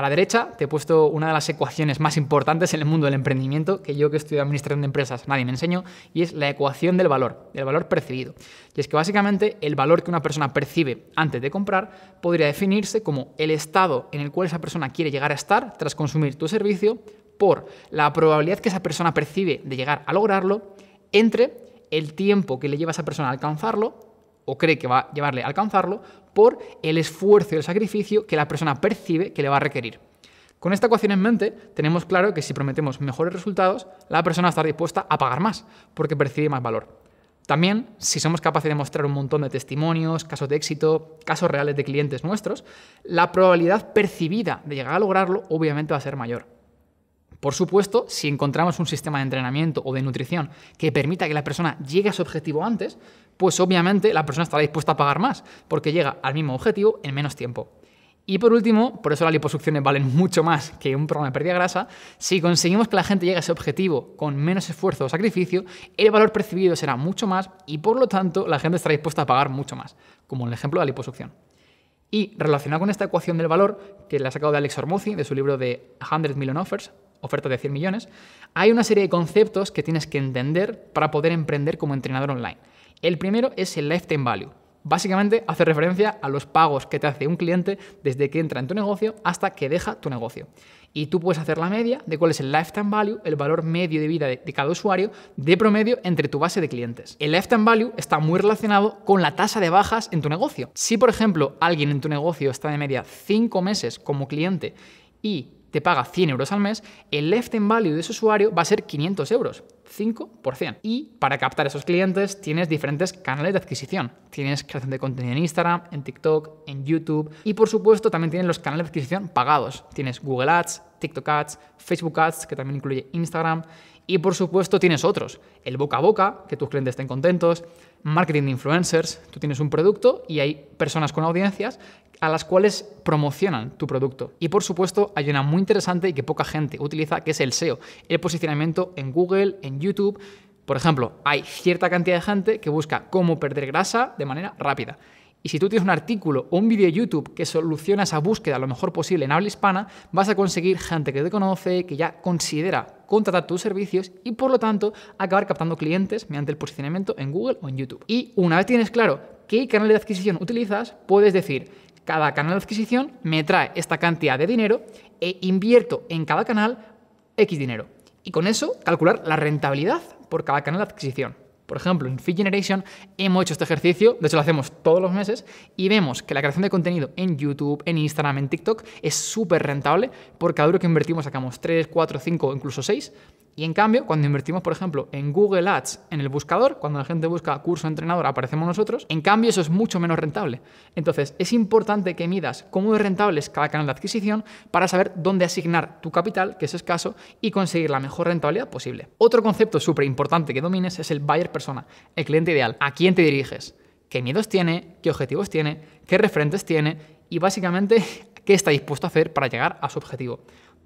A la derecha te he puesto una de las ecuaciones más importantes en el mundo del emprendimiento, que yo que estoy administrando empresas nadie me enseño, y es la ecuación del valor, del valor percibido. Y es que básicamente el valor que una persona percibe antes de comprar podría definirse como el estado en el cual esa persona quiere llegar a estar tras consumir tu servicio por la probabilidad que esa persona percibe de llegar a lograrlo entre el tiempo que le lleva a esa persona a alcanzarlo o cree que va a llevarle a alcanzarlo, por el esfuerzo y el sacrificio que la persona percibe que le va a requerir. Con esta ecuación en mente, tenemos claro que si prometemos mejores resultados, la persona está dispuesta a pagar más, porque percibe más valor. También, si somos capaces de mostrar un montón de testimonios, casos de éxito, casos reales de clientes nuestros, la probabilidad percibida de llegar a lograrlo obviamente va a ser mayor. Por supuesto, si encontramos un sistema de entrenamiento o de nutrición que permita que la persona llegue a su objetivo antes, pues obviamente la persona estará dispuesta a pagar más, porque llega al mismo objetivo en menos tiempo. Y por último, por eso las liposucciones valen mucho más que un programa de pérdida de grasa, si conseguimos que la gente llegue a ese objetivo con menos esfuerzo o sacrificio, el valor percibido será mucho más y por lo tanto la gente estará dispuesta a pagar mucho más, como en el ejemplo de la liposucción. Y relacionado con esta ecuación del valor, que la ha sacado de Alex Hormozzi de su libro de 100 Million Offers, oferta de 100 millones, hay una serie de conceptos que tienes que entender para poder emprender como entrenador online. El primero es el lifetime value. Básicamente hace referencia a los pagos que te hace un cliente desde que entra en tu negocio hasta que deja tu negocio. Y tú puedes hacer la media de cuál es el lifetime value, el valor medio de vida de, cada usuario, de promedio entre tu base de clientes. El lifetime value está muy relacionado con la tasa de bajas en tu negocio. Si, por ejemplo, alguien en tu negocio está de media 5 meses como cliente y te paga 100 euros al mes, el left lifetime value de ese usuario va a ser 500 euros, 5%. Y para captar a esos clientes tienes diferentes canales de adquisición. Tienes creación de contenido en Instagram, en TikTok, en YouTube y por supuesto también tienes los canales de adquisición pagados. Tienes Google Ads, TikTok Ads, Facebook Ads, que también incluye Instagram. Y por supuesto tienes otros, el boca a boca, que tus clientes estén contentos, marketing de influencers. Tú tienes un producto y hay personas con audiencias a las cuales promocionan tu producto. Y por supuesto, hay una muy interesante y que poca gente utiliza, que es el SEO, el posicionamiento en Google, en YouTube. Por ejemplo, hay cierta cantidad de gente que busca cómo perder grasa de manera rápida. Y si tú tienes un artículo o un vídeo de YouTube que soluciona esa búsqueda lo mejor posible en habla hispana, vas a conseguir gente que te conoce, que ya considera contratar tus servicios y por lo tanto acabar captando clientes mediante el posicionamiento en Google o en YouTube. Y una vez tienes claro qué canal de adquisición utilizas, puedes decir, cada canal de adquisición me trae esta cantidad de dinero e invierto en cada canal X dinero. Y con eso calcular la rentabilidad por cada canal de adquisición. Por ejemplo, en Feed Generation hemos hecho este ejercicio, de hecho lo hacemos todos los meses, y vemos que la creación de contenido en YouTube, en Instagram, en TikTok es súper rentable. Por cada euro que invertimos sacamos 3, 4, 5 incluso 6 y en cambio, cuando invertimos, por ejemplo, en Google Ads, en el buscador, cuando la gente busca curso entrenador, aparecemos nosotros, en cambio eso es mucho menos rentable. Entonces, es importante que midas cómo es rentable cada canal de adquisición para saber dónde asignar tu capital, que es escaso, y conseguir la mejor rentabilidad posible. Otro concepto súper importante que domines es el buyer persona, el cliente ideal, a quién te diriges, qué miedos tiene, qué objetivos tiene, qué referentes tiene y básicamente qué está dispuesto a hacer para llegar a su objetivo.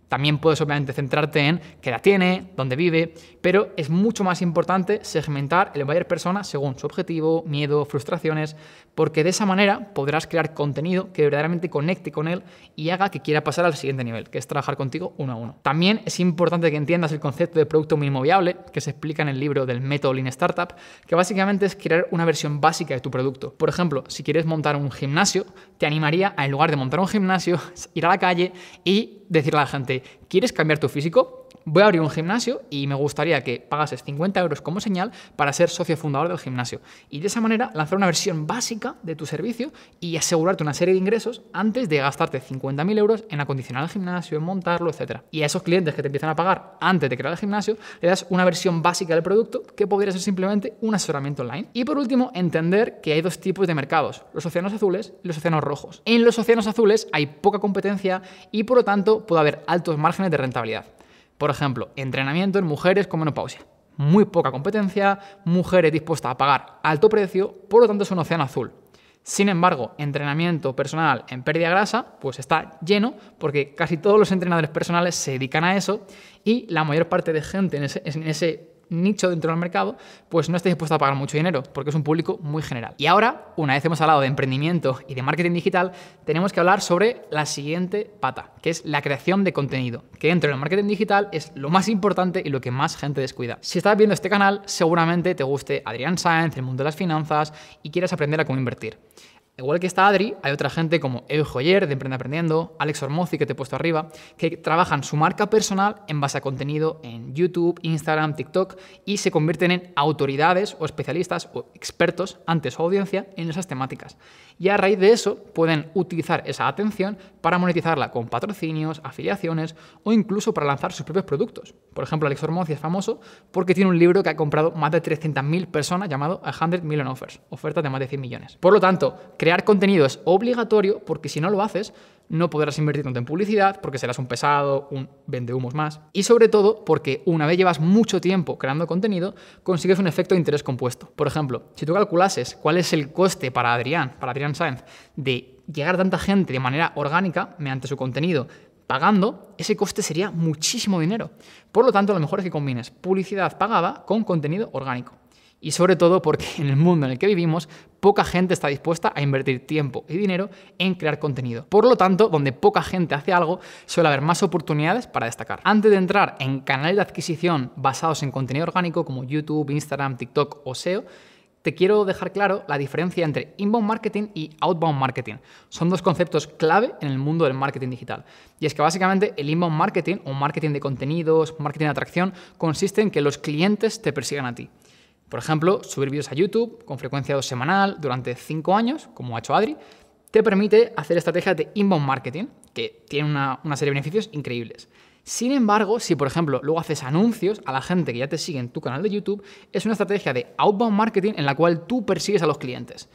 También puedes obviamente centrarte en qué edad tiene, dónde vive, pero es mucho más importante segmentar el buyer persona según su objetivo, miedo, frustraciones, porque de esa manera podrás crear contenido que verdaderamente conecte con él y haga que quiera pasar al siguiente nivel, que es trabajar contigo uno a uno. También es importante que entiendas el concepto de producto mínimo viable que se explica en el libro del método Lean Startup, que básicamente es crear una versión básica de tu producto. Por ejemplo, si quieres montar un gimnasio, te animaría a en lugar de montar un gimnasio, ir a la calle y decirle a la gente ¿quieres cambiar tu físico? voy a abrir un gimnasio y me gustaría que pagases 50 euros como señal para ser socio fundador del gimnasio. Y de esa manera lanzar una versión básica de tu servicio y asegurarte una serie de ingresos antes de gastarte 50.000 euros en acondicionar el gimnasio, en montarlo, etc. Y a esos clientes que te empiezan a pagar antes de crear el gimnasio, le das una versión básica del producto que podría ser simplemente un asesoramiento online. Y por último, entender que hay dos tipos de mercados, los océanos azules y los océanos rojos. En los océanos azules hay poca competencia y por lo tanto puede haber altos márgenes de rentabilidad. Por ejemplo, entrenamiento en mujeres con menopausia. Muy poca competencia, mujeres dispuestas a pagar alto precio, por lo tanto es un océano azul. Sin embargo, entrenamiento personal en pérdida grasa, pues está lleno, porque casi todos los entrenadores personales se dedican a eso y la mayor parte de gente en ese, en ese nicho dentro del mercado, pues no estés dispuesto a pagar mucho dinero, porque es un público muy general. Y ahora, una vez hemos hablado de emprendimiento y de marketing digital, tenemos que hablar sobre la siguiente pata, que es la creación de contenido, que dentro del marketing digital es lo más importante y lo que más gente descuida. Si estás viendo este canal, seguramente te guste Adrián Sáenz, el mundo de las finanzas y quieres aprender a cómo invertir. Igual que está Adri, hay otra gente como Evo Joyer de Emprende Aprendiendo, Alex Ormozzi que te he puesto arriba, que trabajan su marca personal en base a contenido en YouTube, Instagram, TikTok y se convierten en autoridades o especialistas o expertos ante su audiencia en esas temáticas. Y a raíz de eso pueden utilizar esa atención para monetizarla con patrocinios, afiliaciones o incluso para lanzar sus propios productos. Por ejemplo, Alex Hormozzi es famoso porque tiene un libro que ha comprado más de 300.000 personas llamado 100 Million Offers, ofertas de más de 100 millones. Por lo tanto, crear contenido es obligatorio porque si no lo haces, no podrás invertir tanto en publicidad porque serás un pesado, un vendehumos más. Y sobre todo porque una vez llevas mucho tiempo creando contenido, consigues un efecto de interés compuesto. Por ejemplo, si tú calculases cuál es el coste para Adrián, para Adrián Sáenz, de llegar a tanta gente de manera orgánica mediante su contenido, pagando, ese coste sería muchísimo dinero. Por lo tanto, lo mejor es que combines publicidad pagada con contenido orgánico y sobre todo porque en el mundo en el que vivimos poca gente está dispuesta a invertir tiempo y dinero en crear contenido. Por lo tanto, donde poca gente hace algo, suele haber más oportunidades para destacar. Antes de entrar en canales de adquisición basados en contenido orgánico como YouTube, Instagram, TikTok o SEO, te quiero dejar claro la diferencia entre inbound marketing y outbound marketing. Son dos conceptos clave en el mundo del marketing digital. Y es que básicamente el inbound marketing o marketing de contenidos, marketing de atracción, consiste en que los clientes te persigan a ti. Por ejemplo, subir vídeos a YouTube con frecuencia semanal durante 5 años, como ha hecho Adri, te permite hacer estrategias de inbound marketing, que tiene una, una, serie de beneficios increíbles. Sin embargo, si por ejemplo luego haces anuncios a la gente que ya te sigue en tu canal de YouTube, es una estrategia de outbound marketing en la cual tú persigues a los clientes.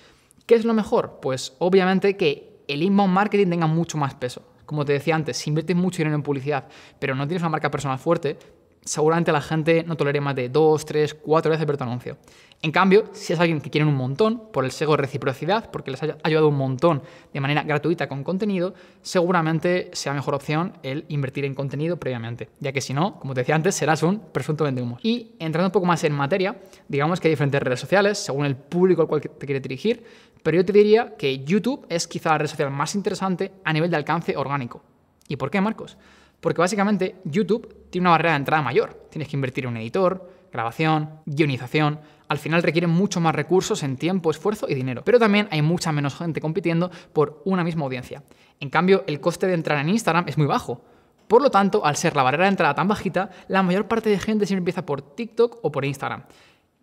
¿Qué es lo mejor? Pues obviamente que el inbound marketing tenga mucho más peso. Como te decía antes, si inviertes mucho dinero en publicidad, pero no tienes una marca personal fuerte, seguramente la gente no tolere más de 2, tres, cuatro veces ver tu anuncio. En cambio, si es alguien que quieren un montón, por el sego de reciprocidad, porque les ha ayudado un montón de manera gratuita con contenido, seguramente sea mejor opción el invertir en contenido previamente, ya que si no, como te decía antes, serás un presunto vendedor. Y entrando un poco más en materia, digamos que hay diferentes redes sociales, según el público al cual te quiere dirigir, pero yo te diría que YouTube es quizá la red social más interesante a nivel de alcance orgánico. ¿Y por qué, Marcos? Porque básicamente YouTube tiene una barrera de entrada mayor. Tienes que invertir en un editor, grabación, guionización. Al final requiere mucho más recursos en tiempo, esfuerzo y dinero. Pero también hay mucha menos gente compitiendo por una misma audiencia. En cambio, el coste de entrar en Instagram es muy bajo. Por lo tanto, al ser la barrera de entrada tan bajita, la mayor parte de gente siempre empieza por TikTok o por Instagram.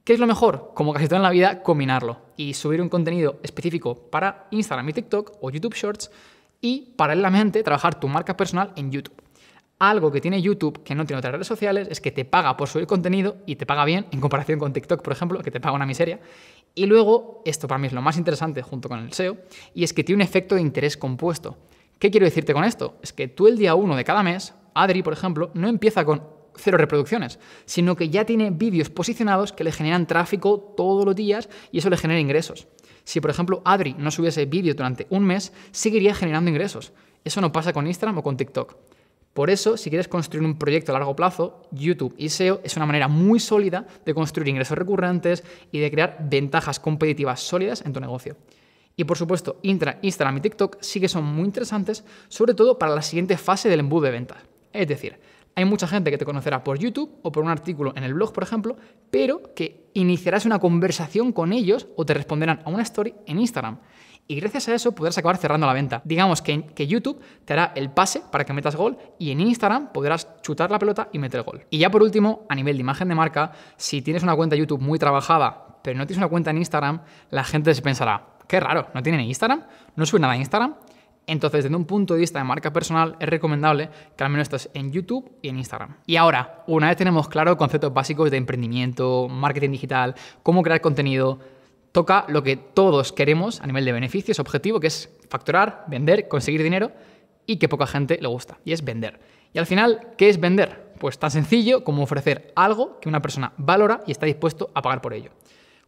¿Qué es lo mejor? Como casi todo en la vida, combinarlo y subir un contenido específico para Instagram y TikTok o YouTube Shorts y paralelamente trabajar tu marca personal en YouTube. Algo que tiene YouTube, que no tiene otras redes sociales, es que te paga por subir contenido y te paga bien, en comparación con TikTok, por ejemplo, que te paga una miseria. Y luego, esto para mí es lo más interesante junto con el SEO, y es que tiene un efecto de interés compuesto. ¿Qué quiero decirte con esto? Es que tú el día 1 de cada mes, Adri, por ejemplo, no empieza con cero reproducciones, sino que ya tiene vídeos posicionados que le generan tráfico todos los días y eso le genera ingresos. Si, por ejemplo, Adri no subiese vídeo durante un mes, seguiría generando ingresos. Eso no pasa con Instagram o con TikTok. Por eso, si quieres construir un proyecto a largo plazo, YouTube y SEO es una manera muy sólida de construir ingresos recurrentes y de crear ventajas competitivas sólidas en tu negocio. Y por supuesto, Intra, Instagram y TikTok sí que son muy interesantes, sobre todo para la siguiente fase del embudo de ventas. Es decir, hay mucha gente que te conocerá por YouTube o por un artículo en el blog, por ejemplo, pero que iniciarás una conversación con ellos o te responderán a una story en Instagram y gracias a eso podrás acabar cerrando la venta. Digamos que, que, YouTube te hará el pase para que metas gol y en Instagram podrás chutar la pelota y meter gol. Y ya por último, a nivel de imagen de marca, si tienes una cuenta YouTube muy trabajada, pero no tienes una cuenta en Instagram, la gente se pensará, qué raro, no tiene ni Instagram, no sube nada en Instagram. Entonces, desde un punto de vista de marca personal, es recomendable que al menos estés en YouTube y en Instagram. Y ahora, una vez tenemos claro conceptos básicos de emprendimiento, marketing digital, cómo crear contenido, toca lo que todos queremos a nivel de beneficios, objetivo, que es facturar, vender, conseguir dinero y que poca gente le gusta, y es vender. Y al final, ¿qué es vender? Pues tan sencillo como ofrecer algo que una persona valora y está dispuesto a pagar por ello.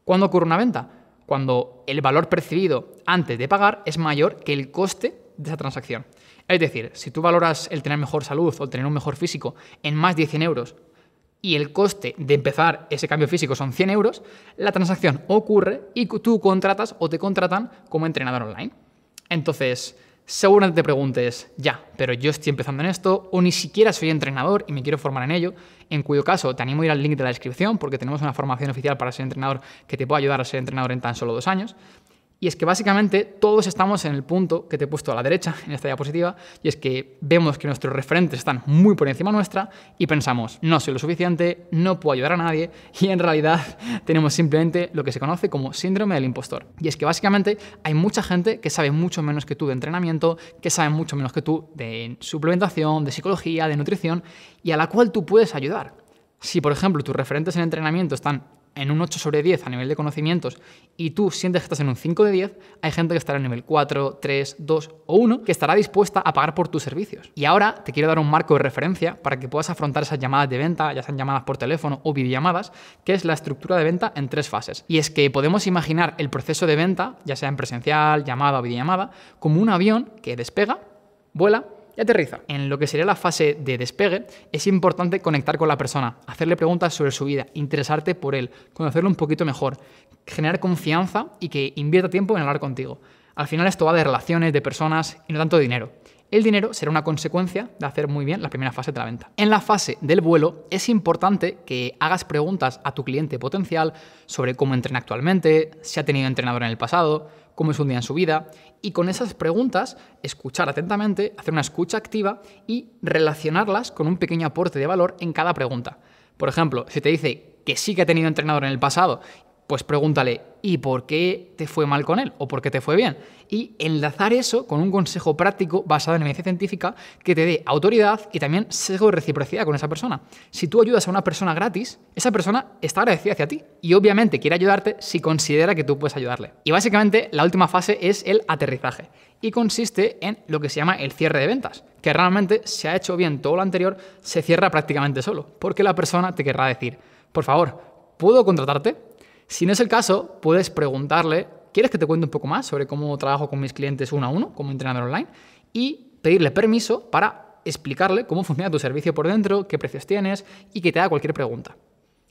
¿Cuándo ocurre una venta? Cuando el valor percibido antes de pagar es mayor que el coste de esa transacción. Es decir, si tú valoras el tener mejor salud o tener un mejor físico en más de 100 euros y el coste de empezar ese cambio físico son 100 euros, la transacción ocurre y tú contratas o te contratan como entrenador online. Entonces, seguramente te preguntes, ya, pero yo estoy empezando en esto o ni siquiera soy entrenador y me quiero formar en ello, en cuyo caso te animo a ir al link de la descripción porque tenemos una formación oficial para ser entrenador que te puede ayudar a ser entrenador en tan solo dos años. Y es que básicamente todos estamos en el punto que te he puesto a la derecha en esta diapositiva, y es que vemos que nuestros referentes están muy por encima nuestra y pensamos, no soy lo suficiente, no puedo ayudar a nadie, y en realidad tenemos simplemente lo que se conoce como síndrome del impostor. Y es que básicamente hay mucha gente que sabe mucho menos que tú de entrenamiento, que sabe mucho menos que tú de suplementación, de psicología, de nutrición, y a la cual tú puedes ayudar. Si, por ejemplo, tus referentes en entrenamiento están en un 8 sobre 10 a nivel de conocimientos y tú sientes que estás en un 5 de 10, hay gente que estará en nivel 4, 3, 2 o 1 que estará dispuesta a pagar por tus servicios. Y ahora te quiero dar un marco de referencia para que puedas afrontar esas llamadas de venta, ya sean llamadas por teléfono o videollamadas, que es la estructura de venta en tres fases. Y es que podemos imaginar el proceso de venta, ya sea en presencial, llamada o videollamada, como un avión que despega, vuela y aterriza. En lo que sería la fase de despegue, es importante conectar con la persona, hacerle preguntas sobre su vida, interesarte por él, conocerlo un poquito mejor, generar confianza y que invierta tiempo en hablar contigo. Al final esto va de relaciones, de personas y no tanto de dinero. El dinero será una consecuencia de hacer muy bien la primera fase de la venta. En la fase del vuelo es importante que hagas preguntas a tu cliente potencial sobre cómo entrena actualmente, si ha tenido entrenador en el pasado, cómo es un día en su vida y con esas preguntas escuchar atentamente, hacer una escucha activa y relacionarlas con un pequeño aporte de valor en cada pregunta. Por ejemplo, si te dice que sí que ha tenido entrenador en el pasado pues pregúntale, ¿y por qué te fue mal con él? ¿O por qué te fue bien? Y enlazar eso con un consejo práctico basado en evidencia científica que te dé autoridad y también sesgo de reciprocidad con esa persona. Si tú ayudas a una persona gratis, esa persona está agradecida hacia ti y obviamente quiere ayudarte si considera que tú puedes ayudarle. Y básicamente la última fase es el aterrizaje y consiste en lo que se llama el cierre de ventas, que realmente se ha hecho bien todo lo anterior, se cierra prácticamente solo, porque la persona te querrá decir, por favor, ¿puedo contratarte? Si no es el caso, puedes preguntarle, ¿quieres que te cuente un poco más sobre cómo trabajo con mis clientes uno a uno como entrenador online? Y pedirle permiso para explicarle cómo funciona tu servicio por dentro, qué precios tienes y que te haga cualquier pregunta.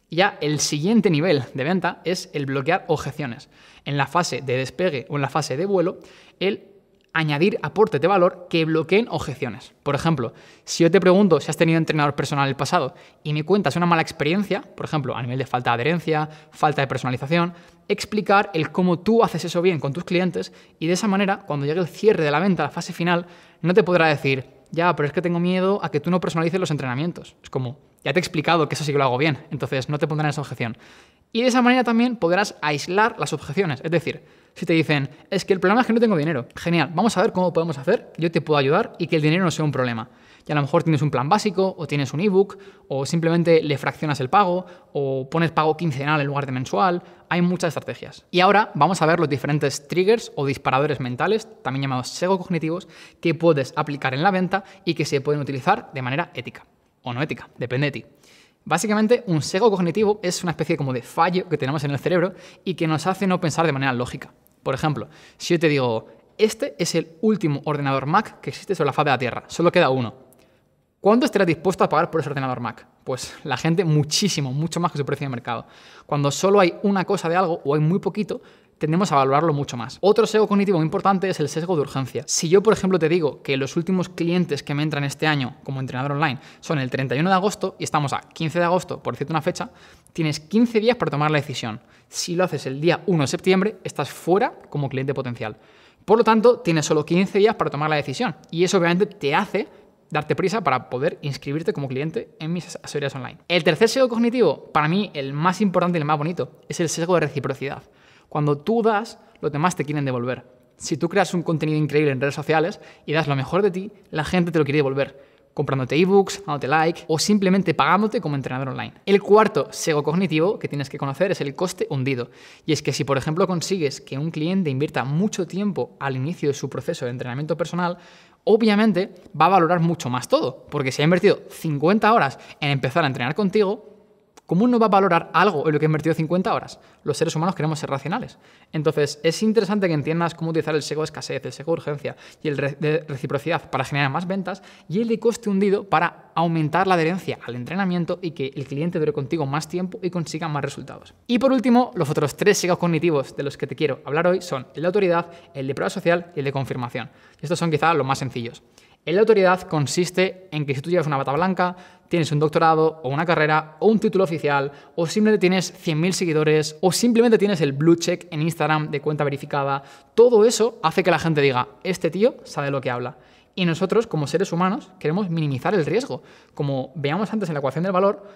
ya el siguiente nivel de venta es el bloquear objeciones. En la fase de despegue o en la fase de vuelo, el añadir aportes de valor que bloqueen objeciones. Por ejemplo, si yo te pregunto si has tenido entrenador personal en el pasado y me cuentas una mala experiencia, por ejemplo, a nivel de falta de adherencia, falta de personalización, explicar el cómo tú haces eso bien con tus clientes y de esa manera, cuando llegue el cierre de la venta, la fase final, no te podrá decir, ya, pero es que tengo miedo a que tú no personalices los entrenamientos. Es como, ya te he explicado que eso sí que lo hago bien, entonces no te pondrán esa objeción. Y de esa manera también podrás aislar las objeciones, es decir, si te dicen, es que el problema es que no tengo dinero. Genial, vamos a ver cómo podemos hacer, yo te puedo ayudar y que el dinero no sea un problema. Y a lo mejor tienes un plan básico, o tienes un ebook, o simplemente le fraccionas el pago, o pones pago quincenal en lugar de mensual. Hay muchas estrategias. Y ahora vamos a ver los diferentes triggers o disparadores mentales, también llamados sego cognitivos, que puedes aplicar en la venta y que se pueden utilizar de manera ética o no ética, depende de ti. Básicamente, un sego cognitivo es una especie como de fallo que tenemos en el cerebro y que nos hace no pensar de manera lógica. Por ejemplo, si yo te digo, este es el último ordenador Mac que existe sobre la faz de la Tierra, solo queda uno. ¿Cuánto estarás dispuesto a pagar por ese ordenador Mac? Pues la gente muchísimo, mucho más que su precio de mercado. Cuando solo hay una cosa de algo o hay muy poquito, tendemos a valorarlo mucho más. Otro sesgo cognitivo muy importante es el sesgo de urgencia. Si yo, por ejemplo, te digo que los últimos clientes que me entran este año como entrenador online son el 31 de agosto y estamos a 15 de agosto, por cierto, una fecha, tienes 15 días para tomar la decisión. Si lo haces el día 1 de septiembre, estás fuera como cliente potencial. Por lo tanto, tienes solo 15 días para tomar la decisión y eso obviamente te hace darte prisa para poder inscribirte como cliente en mis asesorías online. El tercer sesgo cognitivo, para mí el más importante y el más bonito, es el sesgo de reciprocidad. Cuando tú das, los demás te quieren devolver. Si tú creas un contenido increíble en redes sociales y das lo mejor de ti, la gente te lo quiere devolver, comprándote ebooks, dándote like o simplemente pagándote como entrenador online. El cuarto sego cognitivo que tienes que conocer es el coste hundido. Y es que si, por ejemplo, consigues que un cliente invierta mucho tiempo al inicio de su proceso de entrenamiento personal, obviamente va a valorar mucho más todo, porque si ha invertido 50 horas en empezar a entrenar contigo, ¿Cómo uno va a valorar algo en lo que ha invertido 50 horas? Los seres humanos queremos ser racionales. Entonces, es interesante que entiendas cómo utilizar el sego de escasez, el sego de urgencia y el de reciprocidad para generar más ventas y el de coste hundido para aumentar la adherencia al entrenamiento y que el cliente dure contigo más tiempo y consiga más resultados. Y por último, los otros tres segos cognitivos de los que te quiero hablar hoy son el de autoridad, el de prueba social y el de confirmación. Estos son quizás los más sencillos. El de autoridad consiste en que si tú llevas una bata blanca, tienes un doctorado o una carrera o un título oficial o simplemente tienes 100.000 seguidores o simplemente tienes el blue check en Instagram de cuenta verificada. Todo eso hace que la gente diga, este tío sabe lo que habla. Y nosotros, como seres humanos, queremos minimizar el riesgo. Como veíamos antes en la ecuación del valor,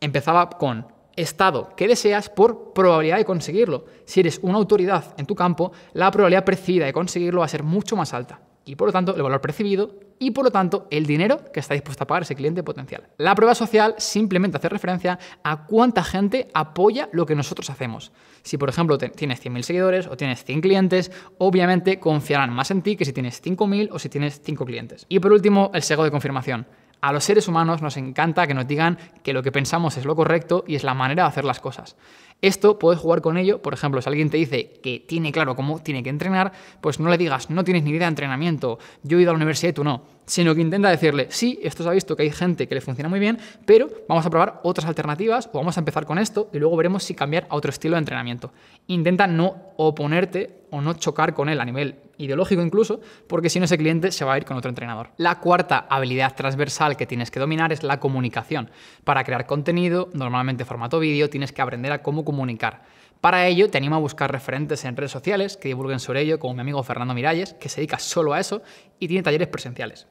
empezaba con estado que deseas por probabilidad de conseguirlo. Si eres una autoridad en tu campo, la probabilidad percibida de conseguirlo va a ser mucho más alta y por lo tanto el valor percibido y por lo tanto el dinero que está dispuesto a pagar ese cliente potencial. La prueba social simplemente hace referencia a cuánta gente apoya lo que nosotros hacemos. Si por ejemplo tienes 100.000 seguidores o tienes 100 clientes, obviamente confiarán más en ti que si tienes 5.000 o si tienes 5 clientes. Y por último, el sesgo de confirmación. A los seres humanos nos encanta que nos digan que lo que pensamos es lo correcto y es la manera de hacer las cosas. Esto puedes jugar con ello, por ejemplo, si alguien te dice que tiene claro cómo tiene que entrenar, pues no le digas, no tienes ni idea de entrenamiento, yo he ido a la universidad y tú no, sino que intenta decirle, sí, esto se ha visto que hay gente que le funciona muy bien, pero vamos a probar otras alternativas o vamos a empezar con esto y luego veremos si cambiar a otro estilo de entrenamiento. Intenta no oponerte o no chocar con él a nivel ideológico incluso, porque si no ese cliente se va a ir con otro entrenador. La cuarta habilidad transversal que tienes que dominar es la comunicación. Para crear contenido, normalmente formato vídeo, tienes que aprender a cómo comunicar comunicar. Para ello, te animo a buscar referentes en redes sociales que divulguen sobre ello, como mi amigo Fernando Miralles, que se dedica solo a eso y tiene talleres presenciales.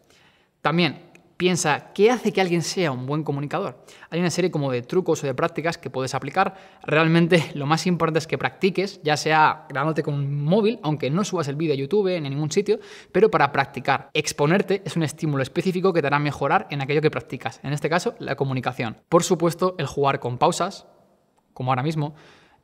También piensa, ¿qué hace que alguien sea un buen comunicador? Hay una serie como de trucos o de prácticas que puedes aplicar. Realmente lo más importante es que practiques, ya sea grabándote con un móvil, aunque no subas el vídeo a YouTube ni ningún sitio, pero para practicar. Exponerte es un estímulo específico que te hará mejorar en aquello que practicas, en este caso la comunicación. Por supuesto, el jugar con pausas, como ahora mismo,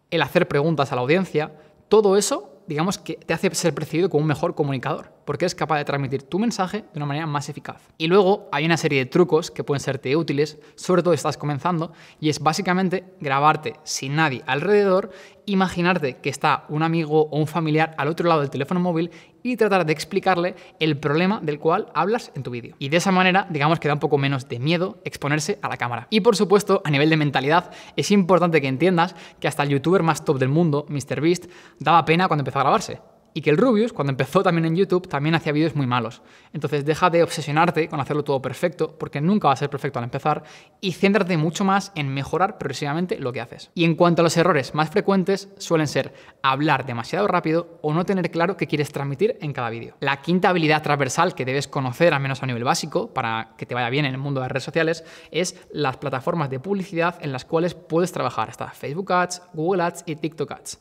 el hacer preguntas a la audiencia, todo eso, digamos que te hace ser percibido como un mejor comunicador porque es capaz de transmitir tu mensaje de una manera más eficaz. Y luego hay una serie de trucos que pueden serte útiles, sobre todo si estás comenzando, y es básicamente grabarte sin nadie alrededor, imaginarte que está un amigo o un familiar al otro lado del teléfono móvil y tratar de explicarle el problema del cual hablas en tu vídeo. Y de esa manera, digamos que da un poco menos de miedo exponerse a la cámara. Y por supuesto, a nivel de mentalidad, es importante que entiendas que hasta el youtuber más top del mundo, MrBeast, daba pena cuando empezó a grabarse y que el Rubius, cuando empezó también en YouTube, también hacía vídeos muy malos. Entonces deja de obsesionarte con hacerlo todo perfecto, porque nunca va a ser perfecto al empezar, y céntrate mucho más en mejorar progresivamente lo que haces. Y en cuanto a los errores más frecuentes, suelen ser hablar demasiado rápido o no tener claro qué quieres transmitir en cada vídeo. La quinta habilidad transversal que debes conocer, al menos a nivel básico, para que te vaya bien en el mundo de las redes sociales, es las plataformas de publicidad en las cuales puedes trabajar. Está Facebook Ads, Google Ads y TikTok Ads.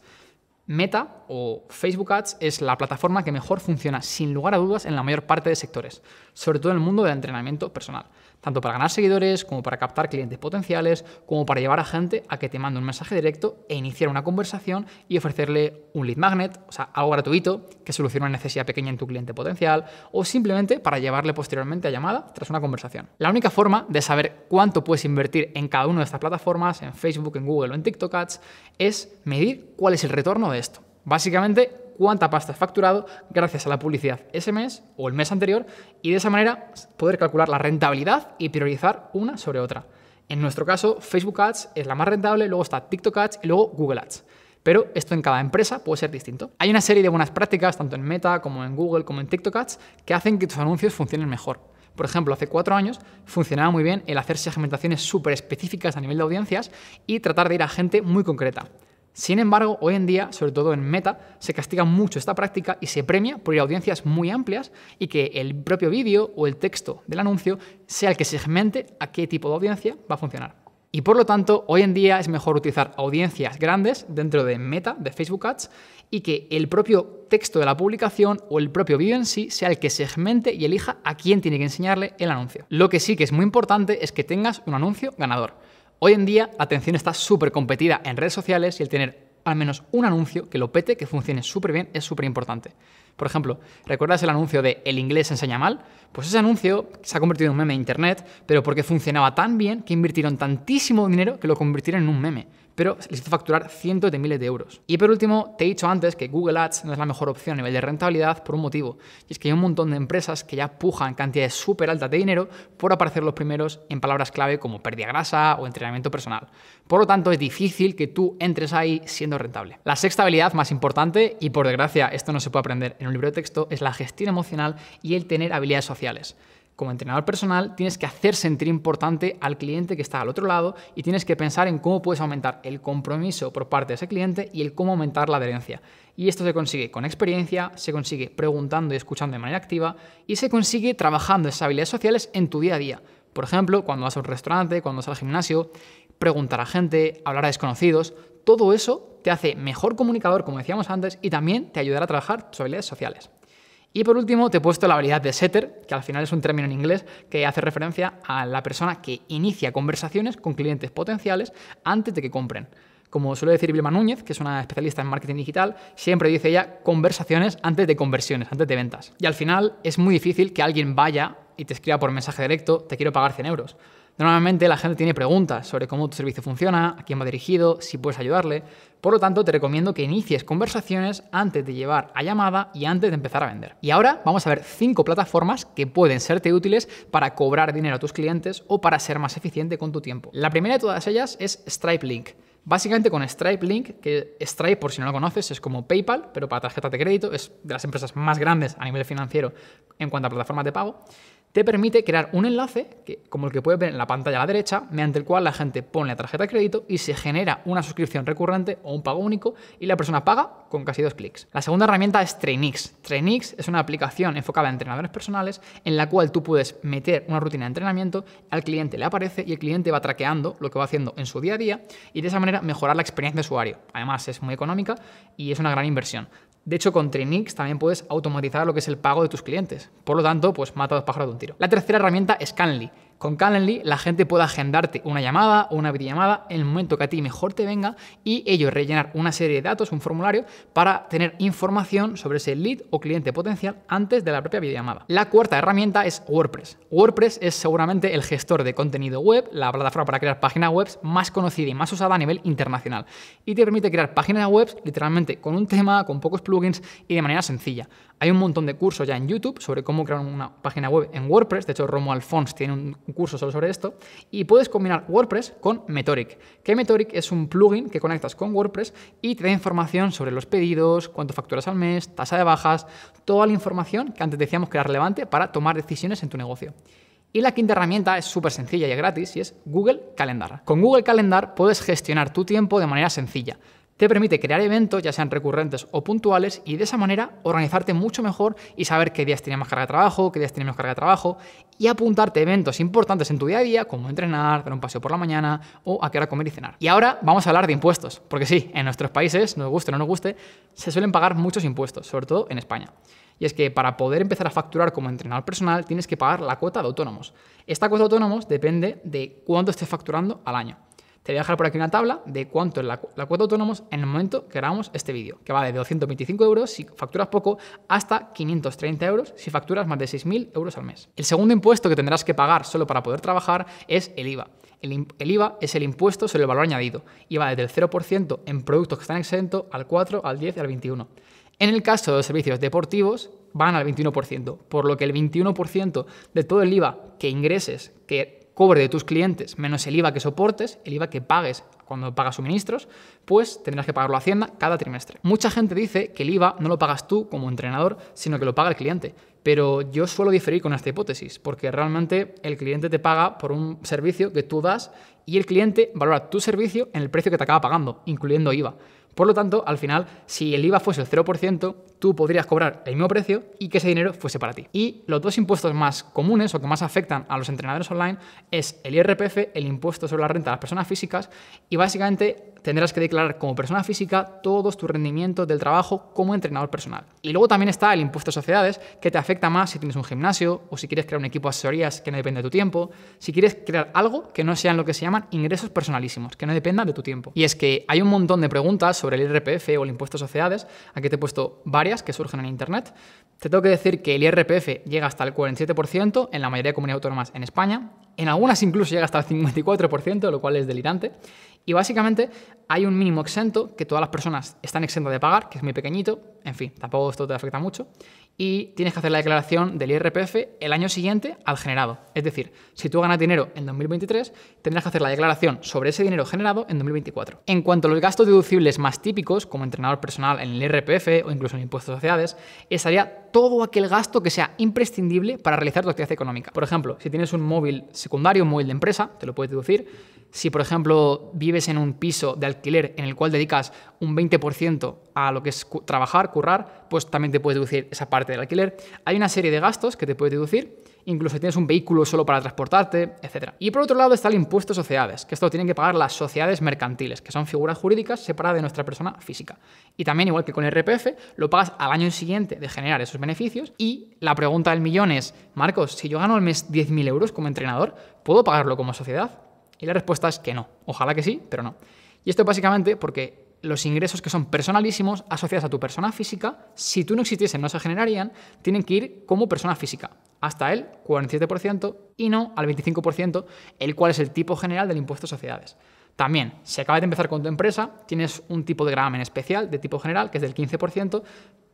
Meta o Facebook Ads es la plataforma que mejor funciona sin lugar a dudas en la mayor parte de sectores, sobre todo en el mundo del entrenamiento personal tanto para ganar seguidores, como para captar clientes potenciales, como para llevar a gente a que te mande un mensaje directo e iniciar una conversación y ofrecerle un lead magnet, o sea, algo gratuito que solucione una necesidad pequeña en tu cliente potencial, o simplemente para llevarle posteriormente a llamada tras una conversación. La única forma de saber cuánto puedes invertir en cada una de estas plataformas, en Facebook, en Google o en TikTok Ads, es medir cuál es el retorno de esto. Básicamente, cuánta pasta has facturado gracias a la publicidad ese mes o el mes anterior y de esa manera poder calcular la rentabilidad y priorizar una sobre otra. En nuestro caso, Facebook Ads es la más rentable, luego está TikTok Ads y luego Google Ads. Pero esto en cada empresa puede ser distinto. Hay una serie de buenas prácticas, tanto en Meta como en Google como en TikTok Ads, que hacen que tus anuncios funcionen mejor. Por ejemplo, hace cuatro años funcionaba muy bien el hacer segmentaciones súper específicas a nivel de audiencias y tratar de ir a gente muy concreta. Sin embargo, hoy en día, sobre todo en Meta, se castiga mucho esta práctica y se premia por ir a audiencias muy amplias y que el propio vídeo o el texto del anuncio sea el que segmente a qué tipo de audiencia va a funcionar. Y por lo tanto, hoy en día es mejor utilizar audiencias grandes dentro de Meta, de Facebook Ads, y que el propio texto de la publicación o el propio vídeo en sí sea el que segmente y elija a quién tiene que enseñarle el anuncio. Lo que sí que es muy importante es que tengas un anuncio ganador. Hoy en día atención está súper competida en redes sociales y el tener al menos un anuncio que lo pete, que funcione súper bien, es súper importante. Por ejemplo, ¿recuerdas el anuncio de El inglés enseña mal? Pues ese anuncio se ha convertido en un meme de internet, pero porque funcionaba tan bien que invirtieron tantísimo dinero que lo convirtieron en un meme pero les hizo facturar cientos de miles de euros. Y por último, te he dicho antes que Google Ads no es la mejor opción a nivel de rentabilidad por un motivo, y es que hay un montón de empresas que ya pujan cantidades súper altas de dinero por aparecer los primeros en palabras clave como pérdida grasa o entrenamiento personal. Por lo tanto, es difícil que tú entres ahí siendo rentable. La sexta habilidad más importante, y por desgracia esto no se puede aprender en un libro de texto, es la gestión emocional y el tener habilidades sociales. Como entrenador personal, tienes que hacer sentir importante al cliente que está al otro lado y tienes que pensar en cómo puedes aumentar el compromiso por parte de ese cliente y el cómo aumentar la adherencia. Y esto se consigue con experiencia, se consigue preguntando y escuchando de manera activa y se consigue trabajando esas habilidades sociales en tu día a día. Por ejemplo, cuando vas a un restaurante, cuando vas al gimnasio, preguntar a gente, hablar a desconocidos, todo eso te hace mejor comunicador, como decíamos antes, y también te ayudará a trabajar tus habilidades sociales. Y por último, te he puesto la habilidad de setter, que al final es un término en inglés que hace referencia a la persona que inicia conversaciones con clientes potenciales antes de que compren. Como suele decir Vilma Núñez, que es una especialista en marketing digital, siempre dice ella conversaciones antes de conversiones, antes de ventas. Y al final es muy difícil que alguien vaya y te escriba por mensaje directo, te quiero pagar 100 euros. Normalmente la gente tiene preguntas sobre cómo tu servicio funciona, a quién va dirigido, si puedes ayudarle. Por lo tanto, te recomiendo que inicies conversaciones antes de llevar a llamada y antes de empezar a vender. Y ahora vamos a ver cinco plataformas que pueden serte útiles para cobrar dinero a tus clientes o para ser más eficiente con tu tiempo. La primera de todas ellas es Stripe Link. Básicamente con Stripe Link, que Stripe, por si no lo conoces, es como PayPal, pero para tarjetas de crédito, es de las empresas más grandes a nivel financiero en cuanto a plataformas de pago te permite crear un enlace, que, como el que puedes ver en la pantalla a la derecha, mediante el cual la gente pone la tarjeta de crédito y se genera una suscripción recurrente o un pago único y la persona paga con casi dos clics. La segunda herramienta es Trainix. Trainix es una aplicación enfocada a entrenadores personales en la cual tú puedes meter una rutina de entrenamiento, al cliente le aparece y el cliente va traqueando lo que va haciendo en su día a día y de esa manera mejorar la experiencia de usuario. Además es muy económica y es una gran inversión. De hecho, con Trinix también puedes automatizar lo que es el pago de tus clientes. Por lo tanto, pues mata dos pájaros de un tiro. La tercera herramienta es Canly con Calendly la gente puede agendarte una llamada o una videollamada en el momento que a ti mejor te venga y ellos rellenar una serie de datos, un formulario, para tener información sobre ese lead o cliente potencial antes de la propia videollamada. La cuarta herramienta es WordPress. WordPress es seguramente el gestor de contenido web, la plataforma para crear páginas web más conocida y más usada a nivel internacional y te permite crear páginas web literalmente con un tema, con pocos plugins y de manera sencilla. Hay un montón de cursos ya en YouTube sobre cómo crear una página web en WordPress. De hecho, Romo Alfons tiene un curso solo sobre esto. Y puedes combinar WordPress con Metoric. Que Metoric es un plugin que conectas con WordPress y te da información sobre los pedidos, cuánto facturas al mes, tasa de bajas, toda la información que antes decíamos que era relevante para tomar decisiones en tu negocio. Y la quinta herramienta es súper sencilla y es gratis y es Google Calendar. Con Google Calendar puedes gestionar tu tiempo de manera sencilla. Te permite crear eventos, ya sean recurrentes o puntuales, y de esa manera organizarte mucho mejor y saber qué días tienes más carga de trabajo, qué días tienes menos carga de trabajo, y apuntarte eventos importantes en tu día a día, como entrenar, dar un paseo por la mañana o a qué hora comer y cenar. Y ahora vamos a hablar de impuestos, porque sí, en nuestros países, nos guste o no nos guste, se suelen pagar muchos impuestos, sobre todo en España. Y es que para poder empezar a facturar como entrenador personal tienes que pagar la cuota de autónomos. Esta cuota de autónomos depende de cuánto estés facturando al año. Te voy a dejar por aquí una tabla de cuánto es la, cuota autónomos en el momento que grabamos este vídeo, que va de 225 euros si facturas poco hasta 530 euros si facturas más de 6.000 euros al mes. El segundo impuesto que tendrás que pagar solo para poder trabajar es el IVA. El, el, IVA es el impuesto sobre el valor añadido y va desde el 0% en productos que están exentos al 4, al 10 y al 21. En el caso de los servicios deportivos, van al 21%, por lo que el 21% de todo el IVA que ingreses, que cobre de tus clientes menos el IVA que soportes, el IVA que pagues cuando pagas suministros, pues tendrás que pagarlo a Hacienda cada trimestre. Mucha gente dice que el IVA no lo pagas tú como entrenador, sino que lo paga el cliente. Pero yo suelo diferir con esta hipótesis, porque realmente el cliente te paga por un servicio que tú das y el cliente valora tu servicio en el precio que te acaba pagando, incluyendo IVA. Por lo tanto, al final, si el IVA fuese el 0%, tú podrías cobrar el mismo precio y que ese dinero fuese para ti. Y los dos impuestos más comunes o que más afectan a los entrenadores online es el IRPF, el impuesto sobre la renta de las personas físicas, y básicamente tendrás que declarar como persona física todos tus rendimientos del trabajo como entrenador personal. Y luego también está el impuesto a sociedades, que te afecta más si tienes un gimnasio o si quieres crear un equipo de asesorías que no depende de tu tiempo, si quieres crear algo que no sean lo que se llaman ingresos personalísimos, que no dependan de tu tiempo. Y es que hay un montón de preguntas sobre el IRPF o el impuesto a sociedades, aquí te he puesto varias que surgen en Internet. Te tengo que decir que el IRPF llega hasta el 47% en la mayoría de comunidades autónomas en España, en algunas incluso llega hasta el 54%, lo cual es delirante, y básicamente hay un mínimo exento que todas las personas están exentas de pagar, que es muy pequeñito, en fin, tampoco esto te afecta mucho, y tienes que hacer la declaración del IRPF el año siguiente al generado. Es decir, si tú ganas dinero en 2023, tendrás que hacer la declaración sobre ese dinero generado en 2024. En cuanto a los gastos deducibles más típicos, como entrenador personal en el IRPF o incluso en impuestos de sociedades, estaría todo aquel gasto que sea imprescindible para realizar tu actividad económica. Por ejemplo, si tienes un móvil secundario, un móvil de empresa, te lo puedes deducir. Si, por ejemplo, vives en un piso de alquiler en el cual dedicas un 20% a lo que es trabajar, currar, pues también te puedes deducir esa parte del alquiler. Hay una serie de gastos que te puedes deducir incluso si tienes un vehículo solo para transportarte, etc. Y por otro lado está el impuesto a sociedades, que esto lo tienen que pagar las sociedades mercantiles, que son figuras jurídicas separadas de nuestra persona física. Y también, igual que con el RPF, lo pagas al año siguiente de generar esos beneficios. Y la pregunta del millón es, Marcos, si yo gano al mes 10.000 euros como entrenador, ¿puedo pagarlo como sociedad? Y la respuesta es que no. Ojalá que sí, pero no. Y esto básicamente porque los ingresos que son personalísimos asociados a tu persona física, si tú no existiesen, no se generarían, tienen que ir como persona física, hasta el 47% y no al 25%, el cual es el tipo general del impuesto a sociedades. También, si acabas de empezar con tu empresa, tienes un tipo de gravamen especial de tipo general, que es del 15%,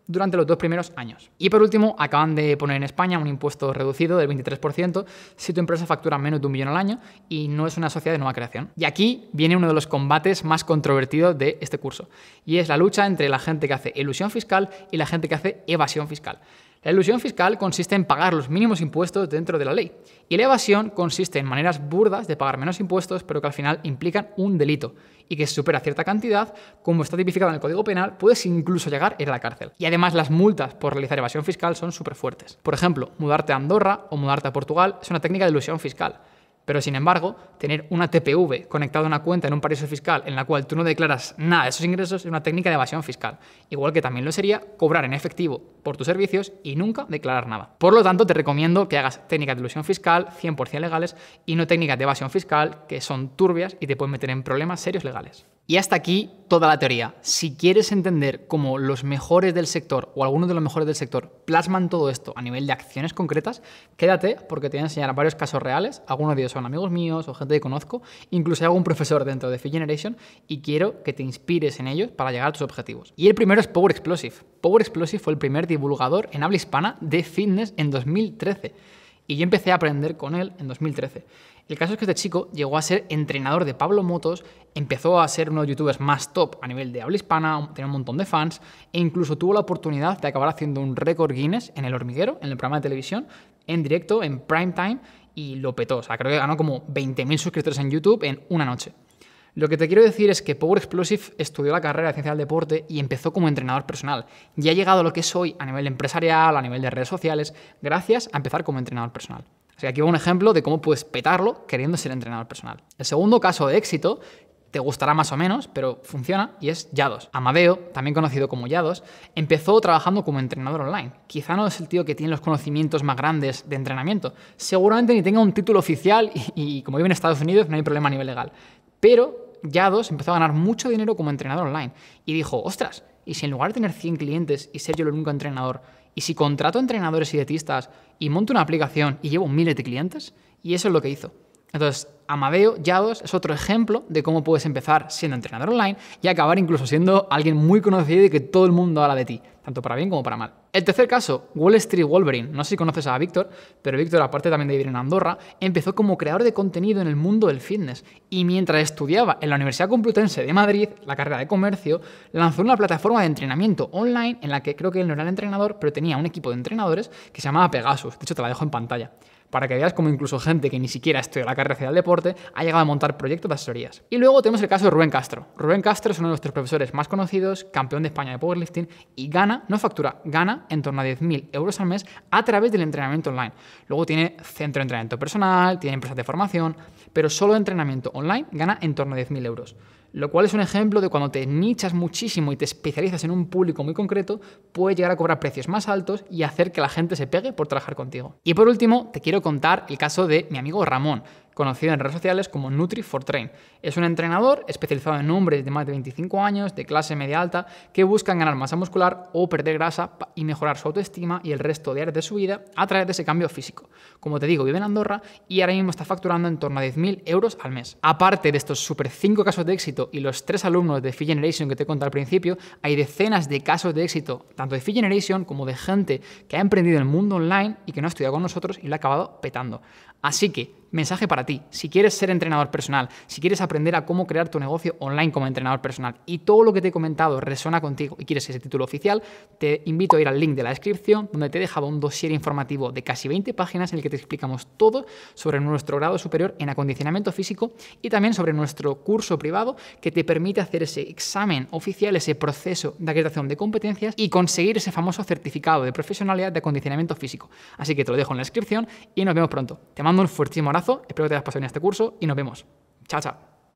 durante los dos primeros años. Y por último, acaban de poner en España un impuesto reducido del 23% si tu empresa factura menos de un millón al año y no es una sociedad de nueva creación. Y aquí viene uno de los combates más controvertidos de este curso, y es la lucha entre la gente que hace ilusión fiscal y la gente que hace evasión fiscal. La ilusión fiscal consiste en pagar los mínimos impuestos dentro de la ley. Y la evasión consiste en maneras burdas de pagar menos impuestos, pero que al final implican un delito y que supera cierta cantidad, como está tipificado en el Código Penal, puedes incluso llegar a ir a la cárcel. Y además las multas por realizar evasión fiscal son súper fuertes. Por ejemplo, mudarte a Andorra o mudarte a Portugal es una técnica de ilusión fiscal. Pero sin embargo, tener una TPV conectada a una cuenta en un paraíso fiscal en la cual tú no declaras nada de esos ingresos es una técnica de evasión fiscal. Igual que también lo sería cobrar en efectivo por tus servicios y nunca declarar nada. Por lo tanto, te recomiendo que hagas técnicas de ilusión fiscal 100% legales y no técnicas de evasión fiscal que son turbias y te pueden meter en problemas serios legales. Y hasta aquí toda la teoría. Si quieres entender cómo los mejores del sector o algunos de los mejores del sector plasman todo esto a nivel de acciones concretas, quédate porque te voy a enseñar varios casos reales. Algunos de ellos son amigos míos o gente que conozco. Incluso hay algún profesor dentro de Fee Generation y quiero que te inspires en ellos para llegar a tus objetivos. Y el primero es Power Explosive. Power Explosive fue el primer divulgador en habla hispana de fitness en 2013. Y yo empecé a aprender con él en 2013. El caso es que este chico llegó a ser entrenador de Pablo Motos, empezó a ser uno de los youtubers más top a nivel de habla hispana, tenía un montón de fans e incluso tuvo la oportunidad de acabar haciendo un récord Guinness en El Hormiguero, en el programa de televisión, en directo, en prime time y lo petó. O sea, creo que ganó como 20.000 suscriptores en YouTube en una noche. Lo que te quiero decir es que Power Explosive estudió la carrera de ciencia del deporte y empezó como entrenador personal. Y ha llegado a lo que es hoy a nivel empresarial, a nivel de redes sociales, gracias a empezar como entrenador personal. Así que aquí va un ejemplo de cómo puedes petarlo queriendo ser entrenador personal. El segundo caso de éxito te gustará más o menos, pero funciona y es Yados. Amadeo, también conocido como Yados, empezó trabajando como entrenador online. Quizá no es el tío que tiene los conocimientos más grandes de entrenamiento. Seguramente ni tenga un título oficial y, y como vive en Estados Unidos no hay problema a nivel legal. Pero ya dos empezó a ganar mucho dinero como entrenador online y dijo, ostras, y si en lugar de tener 100 clientes y ser yo el único entrenador, y si contrato entrenadores y dietistas y monto una aplicación y llevo miles de clientes, y eso es lo que hizo. Entonces, Amadeo Yados es otro ejemplo de cómo puedes empezar siendo entrenador online y acabar incluso siendo alguien muy conocido y que todo el mundo habla de ti, tanto para bien como para mal. El tercer caso, Wall Street Wolverine. No sé si conoces a Víctor, pero Víctor, aparte también de vivir en Andorra, empezó como creador de contenido en el mundo del fitness y mientras estudiaba en la Universidad Complutense de Madrid la carrera de comercio, lanzó una plataforma de entrenamiento online en la que creo que él no era el entrenador, pero tenía un equipo de entrenadores que se llamaba Pegasus. De hecho, te la dejo en pantalla para que veas como incluso gente que ni siquiera estudia la carrera del deporte ha llegado a montar proyectos de asesorías. Y luego tenemos el caso de Rubén Castro. Rubén Castro es uno de nuestros profesores más conocidos, campeón de España de powerlifting y gana, no factura, gana en torno a 10.000 euros al mes a través del entrenamiento online. Luego tiene centro de entrenamiento personal, tiene empresas de formación, pero solo entrenamiento online gana en torno a 10.000 euros. Lo cual es un ejemplo de cuando te nichas muchísimo y te especializas en un público muy concreto, puedes llegar a cobrar precios más altos y hacer que la gente se pegue por trabajar contigo. Y por último, te quiero contar el caso de mi amigo Ramón conocido en redes sociales como Nutri for Train. Es un entrenador especializado en hombres de más de 25 años, de clase media alta, que buscan ganar masa muscular o perder grasa y mejorar su autoestima y el resto de áreas de su vida a través de ese cambio físico. Como te digo, vive en Andorra y ahora mismo está facturando en torno a 10.000 euros al mes. Aparte de estos super 5 casos de éxito y los 3 alumnos de Fee Generation que te conté al principio, hay decenas de casos de éxito, tanto de Fee Generation como de gente que ha emprendido el mundo online y que no ha estudiado con nosotros y lo ha acabado petando. Así que, mensaje para ti, si quieres ser entrenador personal, si quieres aprender a cómo crear tu negocio online como entrenador personal y todo lo que te he comentado resuena contigo y quieres ese título oficial, te invito a ir al link de la descripción donde te he dejado un dossier informativo de casi 20 páginas en el que te explicamos todo sobre nuestro grado superior en acondicionamiento físico y también sobre nuestro curso privado que te permite hacer ese examen oficial, ese proceso de acreditación de competencias y conseguir ese famoso certificado de profesionalidad de acondicionamiento físico. Así que te lo dejo en la descripción y nos vemos pronto. Te mando un fuertísimo abrazo, espero que te hayas pasado bien este curso y nos vemos. Chao, chao.